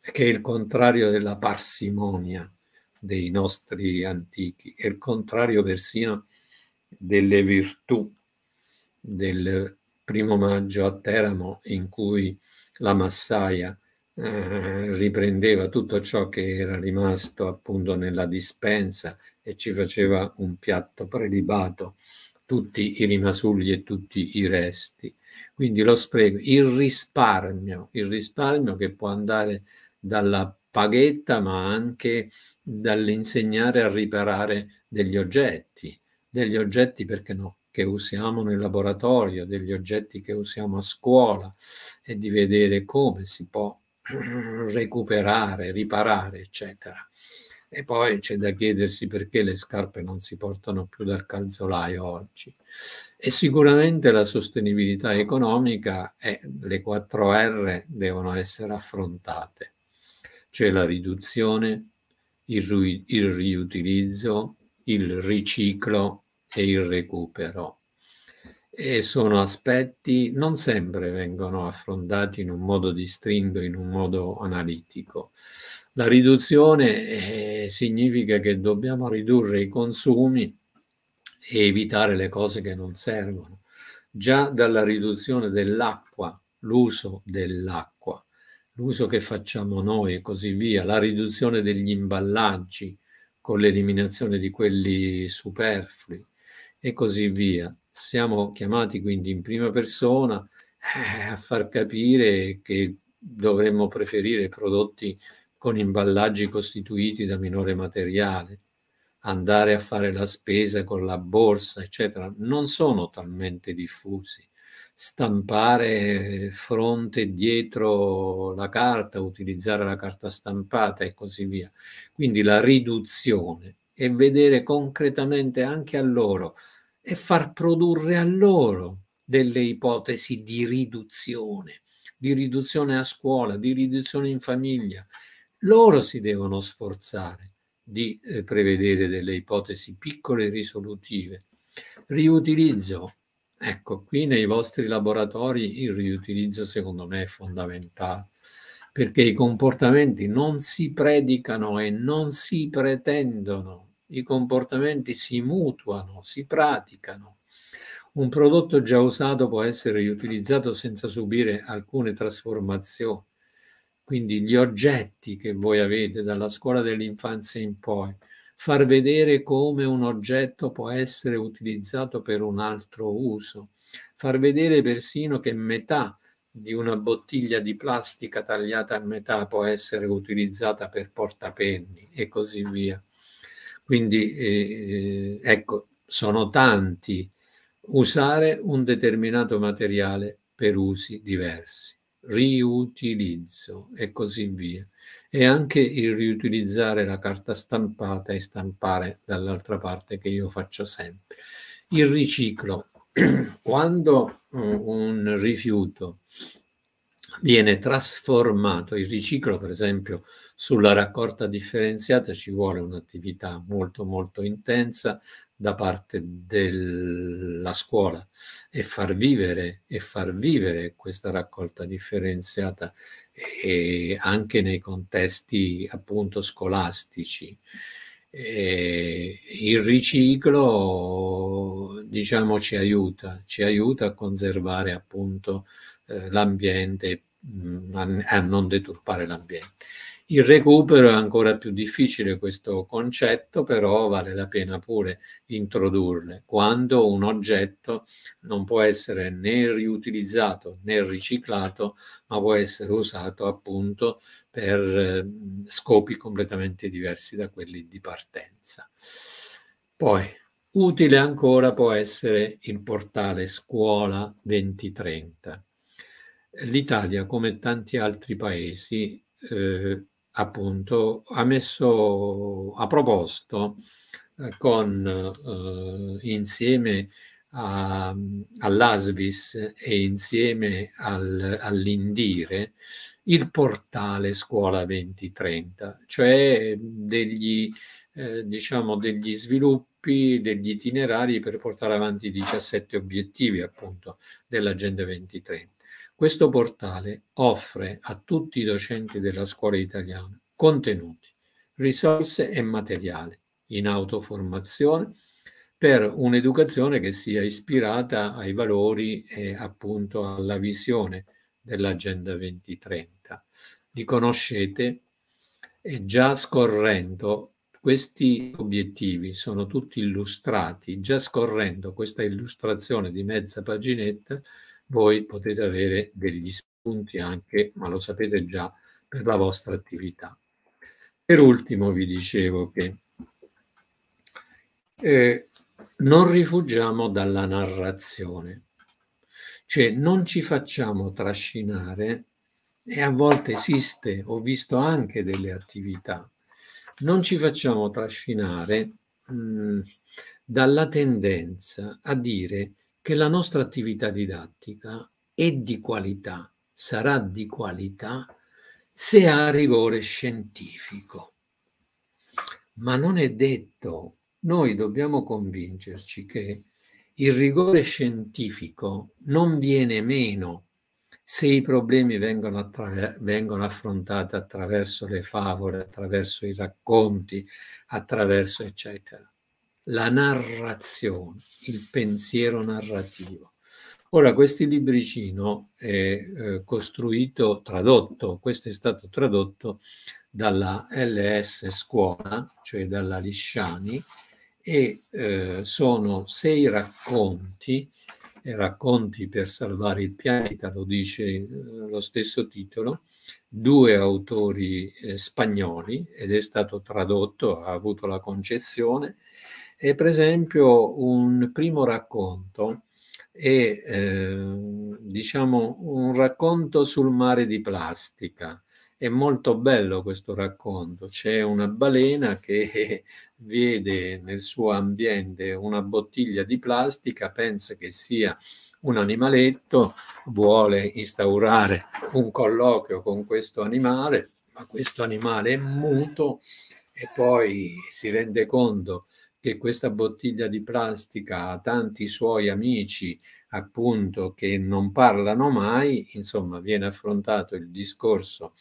che è il contrario della parsimonia dei nostri antichi, è il contrario persino delle virtù del primo maggio a Teramo in cui la massaia eh, riprendeva tutto ciò che era rimasto appunto nella dispensa e ci faceva un piatto prelibato tutti i rimasugli e tutti i resti. Quindi lo spreco, il risparmio, il risparmio che può andare dalla paghetta ma anche dall'insegnare a riparare degli oggetti, degli oggetti perché no, che usiamo nel laboratorio, degli oggetti che usiamo a scuola e di vedere come si può recuperare, riparare, eccetera. E poi c'è da chiedersi perché le scarpe non si portano più dal calzolaio oggi. E sicuramente la sostenibilità economica e le quattro R devono essere affrontate, cioè la riduzione, il, il riutilizzo, il riciclo e il recupero. E sono aspetti non sempre vengono affrontati in un modo distinto, in un modo analitico. La riduzione eh, significa che dobbiamo ridurre i consumi e evitare le cose che non servono. Già dalla riduzione dell'acqua, l'uso dell'acqua, l'uso che facciamo noi e così via, la riduzione degli imballaggi con l'eliminazione di quelli superflui e così via. Siamo chiamati quindi in prima persona eh, a far capire che dovremmo preferire prodotti con imballaggi costituiti da minore materiale, andare a fare la spesa con la borsa, eccetera, non sono talmente diffusi. Stampare fronte dietro la carta, utilizzare la carta stampata e così via. Quindi la riduzione e vedere concretamente anche a loro e far produrre a loro delle ipotesi di riduzione, di riduzione a scuola, di riduzione in famiglia, loro si devono sforzare di eh, prevedere delle ipotesi piccole e risolutive. Riutilizzo, ecco, qui nei vostri laboratori il riutilizzo secondo me è fondamentale, perché i comportamenti non si predicano e non si pretendono, i comportamenti si mutuano, si praticano. Un prodotto già usato può essere riutilizzato senza subire alcune trasformazioni quindi gli oggetti che voi avete dalla scuola dell'infanzia in poi, far vedere come un oggetto può essere utilizzato per un altro uso, far vedere persino che metà di una bottiglia di plastica tagliata a metà può essere utilizzata per portapenni e così via. Quindi eh, ecco, sono tanti usare un determinato materiale per usi diversi riutilizzo e così via. E anche il riutilizzare la carta stampata e stampare dall'altra parte che io faccio sempre. Il riciclo. Quando uh, un rifiuto viene trasformato, il riciclo per esempio sulla raccolta differenziata ci vuole un'attività molto molto intensa da parte della scuola e far vivere, e far vivere questa raccolta differenziata anche nei contesti appunto scolastici. E il riciclo diciamo ci aiuta, ci aiuta a conservare appunto eh, l'ambiente, mm, a non deturpare l'ambiente. Il recupero è ancora più difficile questo concetto, però vale la pena pure introdurle, quando un oggetto non può essere né riutilizzato né riciclato, ma può essere usato appunto per scopi completamente diversi da quelli di partenza. Poi, utile ancora può essere il portale Scuola 2030. L'Italia, come tanti altri paesi, eh, appunto ha messo ha proposto eh, con eh, insieme a, all'ASVIS e insieme al, all'Indire il portale Scuola 2030, cioè degli, eh, diciamo degli sviluppi, degli itinerari per portare avanti i 17 obiettivi appunto dell'Agenda 2030. Questo portale offre a tutti i docenti della scuola italiana contenuti, risorse e materiale in autoformazione per un'educazione che sia ispirata ai valori e appunto alla visione dell'Agenda 2030. Li conoscete e già scorrendo questi obiettivi sono tutti illustrati, già scorrendo questa illustrazione di mezza paginetta voi potete avere degli spunti anche, ma lo sapete già, per la vostra attività. Per ultimo vi dicevo che eh, non rifugiamo dalla narrazione, cioè non ci facciamo trascinare e a volte esiste, ho visto anche delle attività, non ci facciamo trascinare mh, mm, dalla tendenza a dire che la nostra attività didattica è di qualità, sarà di qualità se ha rigore scientifico. Ma non è detto, noi dobbiamo convincerci che il rigore scientifico non viene meno se i problemi vengono, attraver- vengono, affrontati attraverso le favole, attraverso i racconti, attraverso eccetera la narrazione, il pensiero narrativo. Ora, questi libricino è eh, costruito, tradotto, questo è stato tradotto dalla LS Scuola, cioè dalla Lisciani, e eh, sono sei racconti, eh, racconti per salvare il pianeta, lo dice eh, lo stesso titolo, due autori eh, spagnoli ed è stato tradotto, ha avuto la concessione, e per esempio un primo racconto è eh, diciamo un racconto sul mare di plastica. È molto bello questo racconto. C'è una balena che vede nel suo ambiente una bottiglia di plastica, pensa che sia un animaletto, vuole instaurare un colloquio con questo animale, ma questo animale è muto e poi si rende conto che che questa bottiglia di plastica ha tanti suoi amici appunto che non parlano mai, insomma viene affrontato il discorso,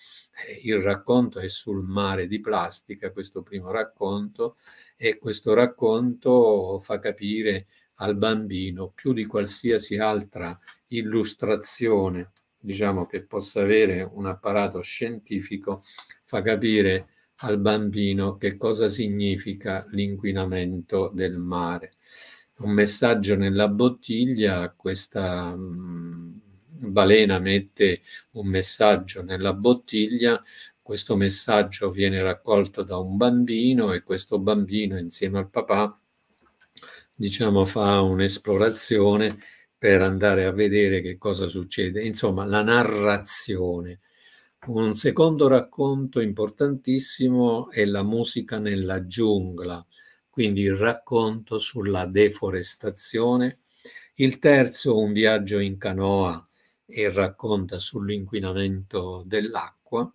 eh, il racconto è sul mare di plastica, questo primo racconto, e questo racconto fa capire al bambino più di qualsiasi altra illustrazione, diciamo che possa avere un apparato scientifico, fa capire al bambino che cosa significa l'inquinamento del mare. Un messaggio nella bottiglia, questa mh, mm, balena mette un messaggio nella bottiglia, questo messaggio viene raccolto da un bambino e questo bambino insieme al papà diciamo fa un'esplorazione per andare a vedere che cosa succede. Insomma, la narrazione un secondo racconto importantissimo è La musica nella giungla, quindi il racconto sulla deforestazione. Il terzo, Un viaggio in canoa, e racconta sull'inquinamento dell'acqua.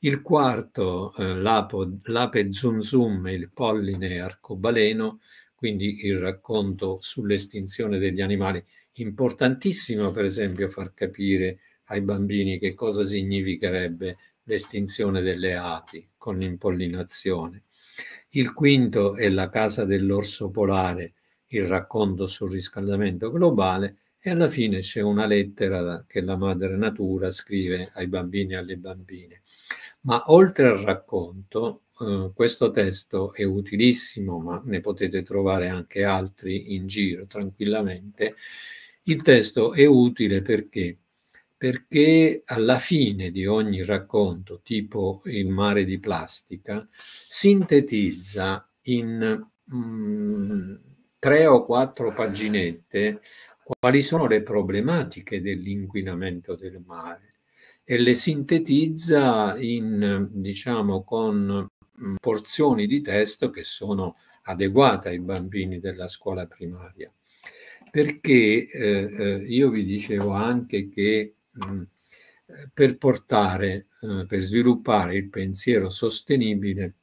Il quarto, eh, l'apo, l'ape zum zum e il polline arcobaleno, quindi il racconto sull'estinzione degli animali, importantissimo per esempio far capire ai bambini che cosa significherebbe l'estinzione delle api con l'impollinazione. Il quinto è La casa dell'orso polare, il racconto sul riscaldamento globale e alla fine c'è una lettera che la madre natura scrive ai bambini e alle bambine. Ma oltre al racconto, eh, questo testo è utilissimo, ma ne potete trovare anche altri in giro tranquillamente. Il testo è utile perché perché alla fine di ogni racconto, tipo Il mare di plastica, sintetizza in mh, mm, tre o quattro paginette quali sono le problematiche dell'inquinamento del mare e le sintetizza in, diciamo, con mm, porzioni di testo che sono adeguate ai bambini della scuola primaria. Perché eh, eh io vi dicevo anche che Mm, eh, per portare, eh, per sviluppare il pensiero sostenibile,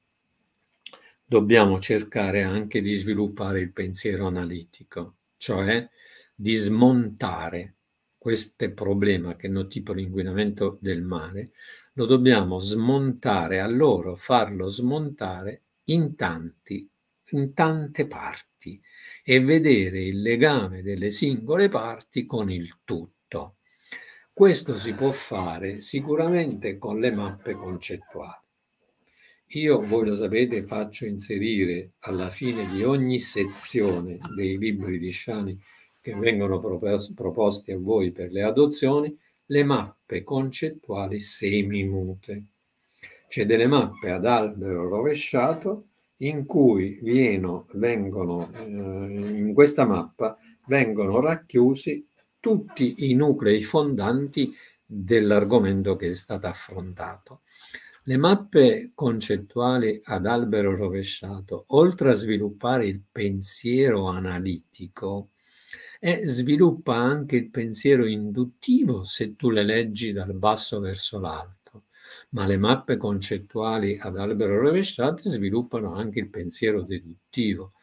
dobbiamo cercare anche di sviluppare il pensiero analitico, cioè di smontare questo problema che notipo l'inquinamento del mare, lo dobbiamo smontare a loro, farlo smontare in tanti, in tante parti e vedere il legame delle singole parti con il tutto. Questo si può fare sicuramente con le mappe concettuali. Io, voi lo sapete, faccio inserire alla fine di ogni sezione dei libri di Sciani che vengono proposti a voi per le adozioni le mappe concettuali semi C'è delle mappe ad albero rovesciato in cui vieno, vengono, eh, in questa mappa vengono racchiusi tutti i nuclei fondanti dell'argomento che è stato affrontato. Le mappe concettuali ad albero rovesciato, oltre a sviluppare il pensiero analitico, e eh, sviluppa anche il pensiero induttivo se tu le leggi dal basso verso l'alto. Ma le mappe concettuali ad albero rovesciato sviluppano anche il pensiero deduttivo.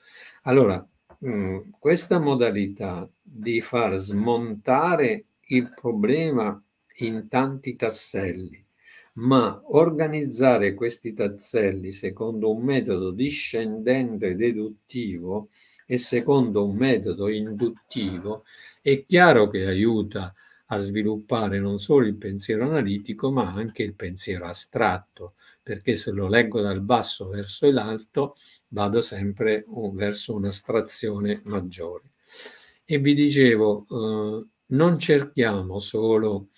Allora, Mm, questa modalità di far smontare il problema in tanti tasselli, ma organizzare questi tasselli secondo un metodo discendente deduttivo e secondo un metodo induttivo è chiaro che aiuta a sviluppare non solo il pensiero analitico ma anche il pensiero astratto perché se lo leggo dal basso verso l'alto vado sempre verso un'astrazione maggiore. E vi dicevo, eh, non cerchiamo solo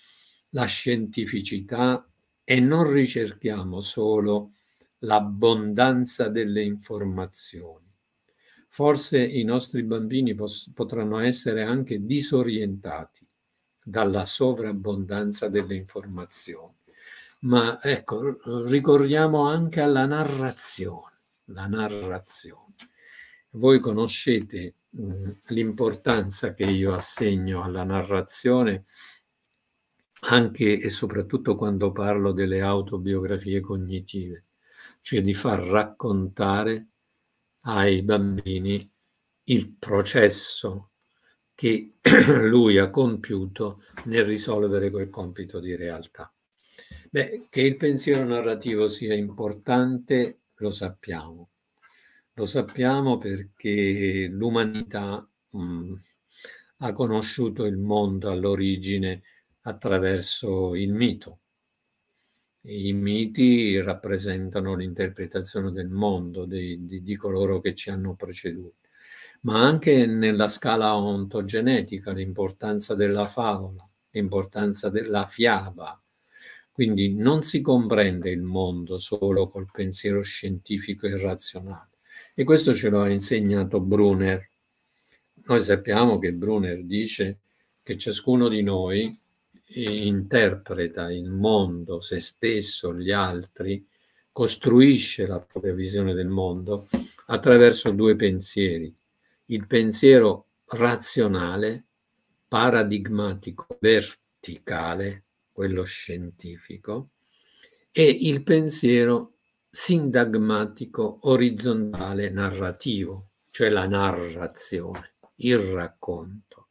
la scientificità e non ricerchiamo solo l'abbondanza delle informazioni. Forse i nostri bambini pos- potranno essere anche disorientati dalla sovrabbondanza delle informazioni ma ecco, ricordiamo anche alla narrazione, la narrazione. Voi conoscete l'importanza che io assegno alla narrazione anche e soprattutto quando parlo delle autobiografie cognitive, cioè di far raccontare ai bambini il processo che lui ha compiuto nel risolvere quel compito di realtà. Beh, che il pensiero narrativo sia importante lo sappiamo. Lo sappiamo perché l'umanità mh, mm, ha conosciuto il mondo all'origine attraverso il mito. I miti rappresentano l'interpretazione del mondo, di, di, di coloro che ci hanno preceduto, ma anche nella scala ontogenetica, l'importanza della favola, l'importanza della fiaba, quindi non si comprende il mondo solo col pensiero scientifico e razionale. E questo ce lo ha insegnato Brunner. Noi sappiamo che Brunner dice che ciascuno di noi interpreta il mondo, se stesso, gli altri, costruisce la propria visione del mondo attraverso due pensieri. Il pensiero razionale, paradigmatico, verticale, quello scientifico, e il pensiero sindagmatico orizzontale narrativo, cioè la narrazione, il racconto.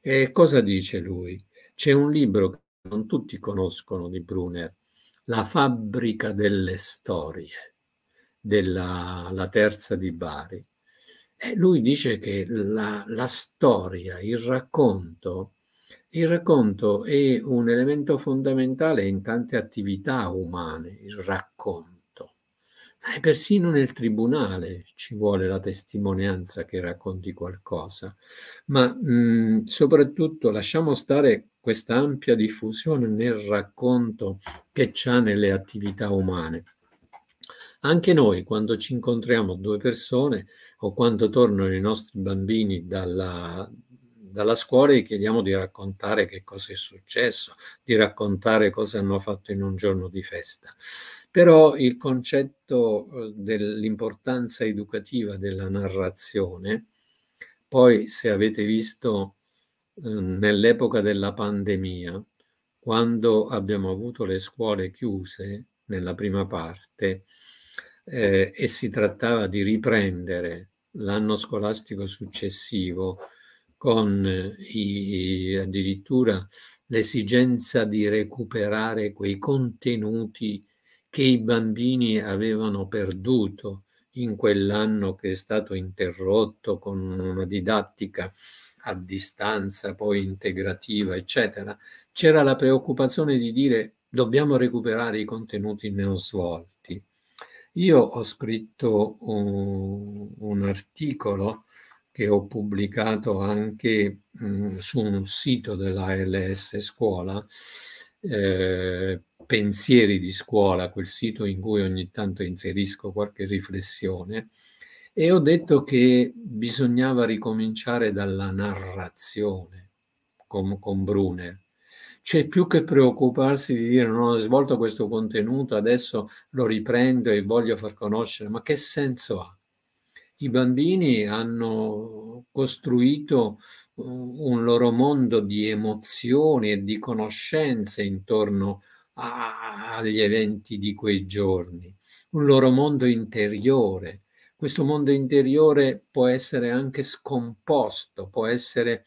E cosa dice lui? C'è un libro che non tutti conoscono di Brunner, La fabbrica delle storie, della terza di Bari. E lui dice che la, la storia, il racconto, il racconto è un elemento fondamentale in tante attività umane, il racconto. Eh, persino nel tribunale ci vuole la testimonianza che racconti qualcosa, ma mh, mm, soprattutto lasciamo stare questa ampia diffusione nel racconto che c'ha nelle attività umane. Anche noi, quando ci incontriamo due persone o quando tornano i nostri bambini dalla, dalla scuola gli chiediamo di raccontare che cosa è successo, di raccontare cosa hanno fatto in un giorno di festa. Però il concetto eh, dell'importanza educativa della narrazione, poi se avete visto ehm, nell'epoca della pandemia, quando abbiamo avuto le scuole chiuse nella prima parte eh, e si trattava di riprendere l'anno scolastico successivo, con eh, i, addirittura l'esigenza di recuperare quei contenuti che i bambini avevano perduto in quell'anno che è stato interrotto con una didattica a distanza, poi integrativa, eccetera, c'era la preoccupazione di dire dobbiamo recuperare i contenuti non svolti. Io ho scritto un, un articolo che ho pubblicato anche mh, mm, su un sito della LS Scuola, eh, Pensieri di Scuola, quel sito in cui ogni tanto inserisco qualche riflessione, e ho detto che bisognava ricominciare dalla narrazione con, con Brunner. Cioè, più che preoccuparsi di dire non ho svolto questo contenuto, adesso lo riprendo e voglio far conoscere, ma che senso ha? i bambini hanno costruito eh, un loro mondo di emozioni e di conoscenze intorno a, agli eventi di quei giorni, un loro mondo interiore. Questo mondo interiore può essere anche scomposto, può essere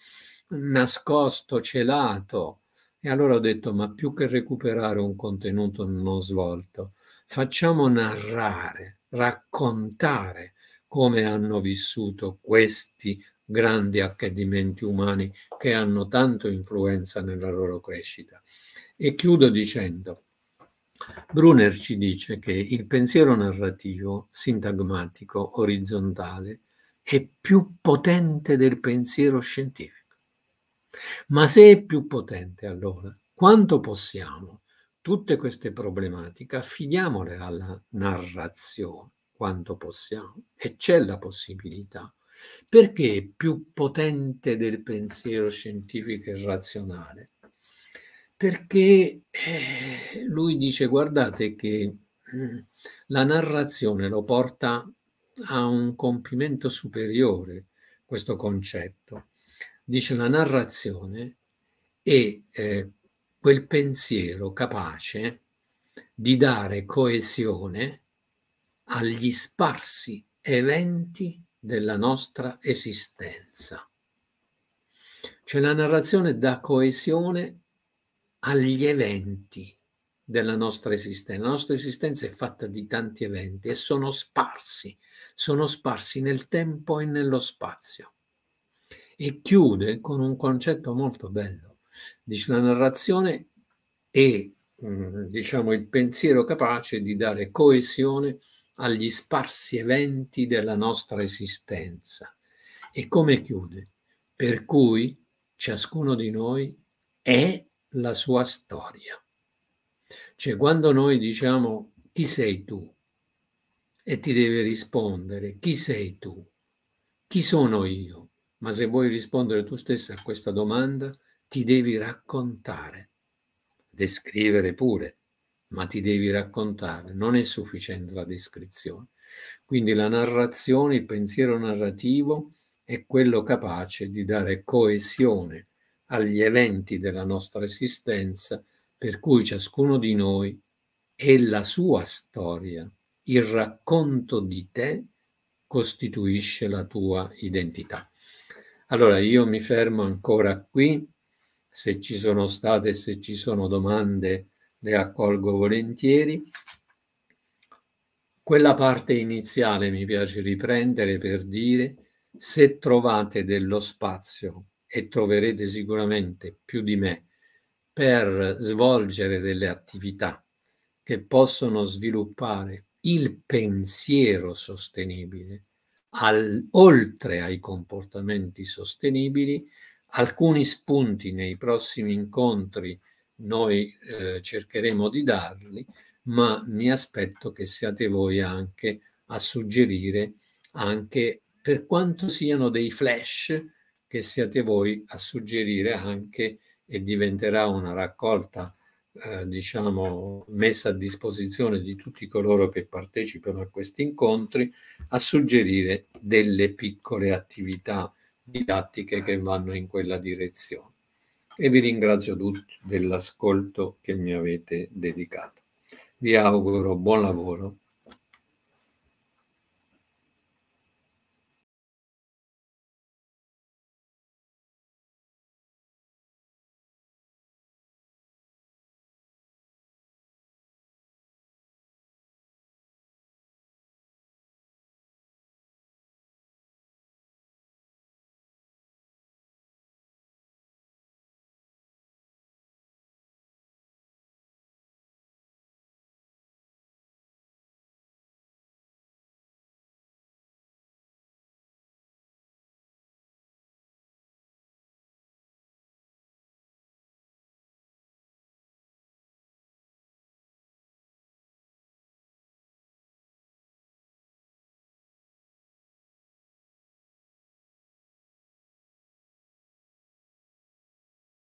nascosto, celato. E allora ho detto, ma più che recuperare un contenuto non svolto, facciamo narrare, raccontare come hanno vissuto questi grandi accadimenti umani che hanno tanto influenza nella loro crescita. E chiudo dicendo, Brunner ci dice che il pensiero narrativo, sintagmatico, orizzontale, è più potente del pensiero scientifico. Ma se è più potente, allora, quanto possiamo tutte queste problematiche affidiamole alla narrazione, quanto possiamo e c'è la possibilità perché è più potente del pensiero scientifico e razionale perché eh, lui dice guardate che mm, la narrazione lo porta a un compimento superiore questo concetto dice la narrazione è eh, quel pensiero capace di dare coesione agli sparsi eventi della nostra esistenza. Cioè la narrazione dà coesione agli eventi della nostra esistenza. La nostra esistenza è fatta di tanti eventi e sono sparsi, sono sparsi nel tempo e nello spazio. E chiude con un concetto molto bello. Dice la narrazione è, mm, diciamo, il pensiero capace di dare coesione agli sparsi eventi della nostra esistenza. E come chiude? Per cui ciascuno di noi è la sua storia. Cioè quando noi diciamo chi sei tu e ti deve rispondere chi sei tu, chi sono io, ma se vuoi rispondere tu stessa a questa domanda ti devi raccontare, descrivere pure ma ti devi raccontare, non è sufficiente la descrizione. Quindi la narrazione, il pensiero narrativo è quello capace di dare coesione agli eventi della nostra esistenza, per cui ciascuno di noi è la sua storia, il racconto di te costituisce la tua identità. Allora io mi fermo ancora qui, se ci sono state, se ci sono domande le accolgo volentieri. Quella parte iniziale mi piace riprendere per dire se trovate dello spazio e troverete sicuramente più di me per svolgere delle attività che possono sviluppare il pensiero sostenibile al, oltre ai comportamenti sostenibili, alcuni spunti nei prossimi incontri noi eh, cercheremo di darli, ma mi aspetto che siate voi anche a suggerire, anche per quanto siano dei flash, che siate voi a suggerire anche e diventerà una raccolta, eh, diciamo, messa a disposizione di tutti coloro che partecipano a questi incontri, a suggerire delle piccole attività didattiche che vanno in quella direzione e vi ringrazio tutti dell'ascolto che mi avete dedicato. Vi auguro buon lavoro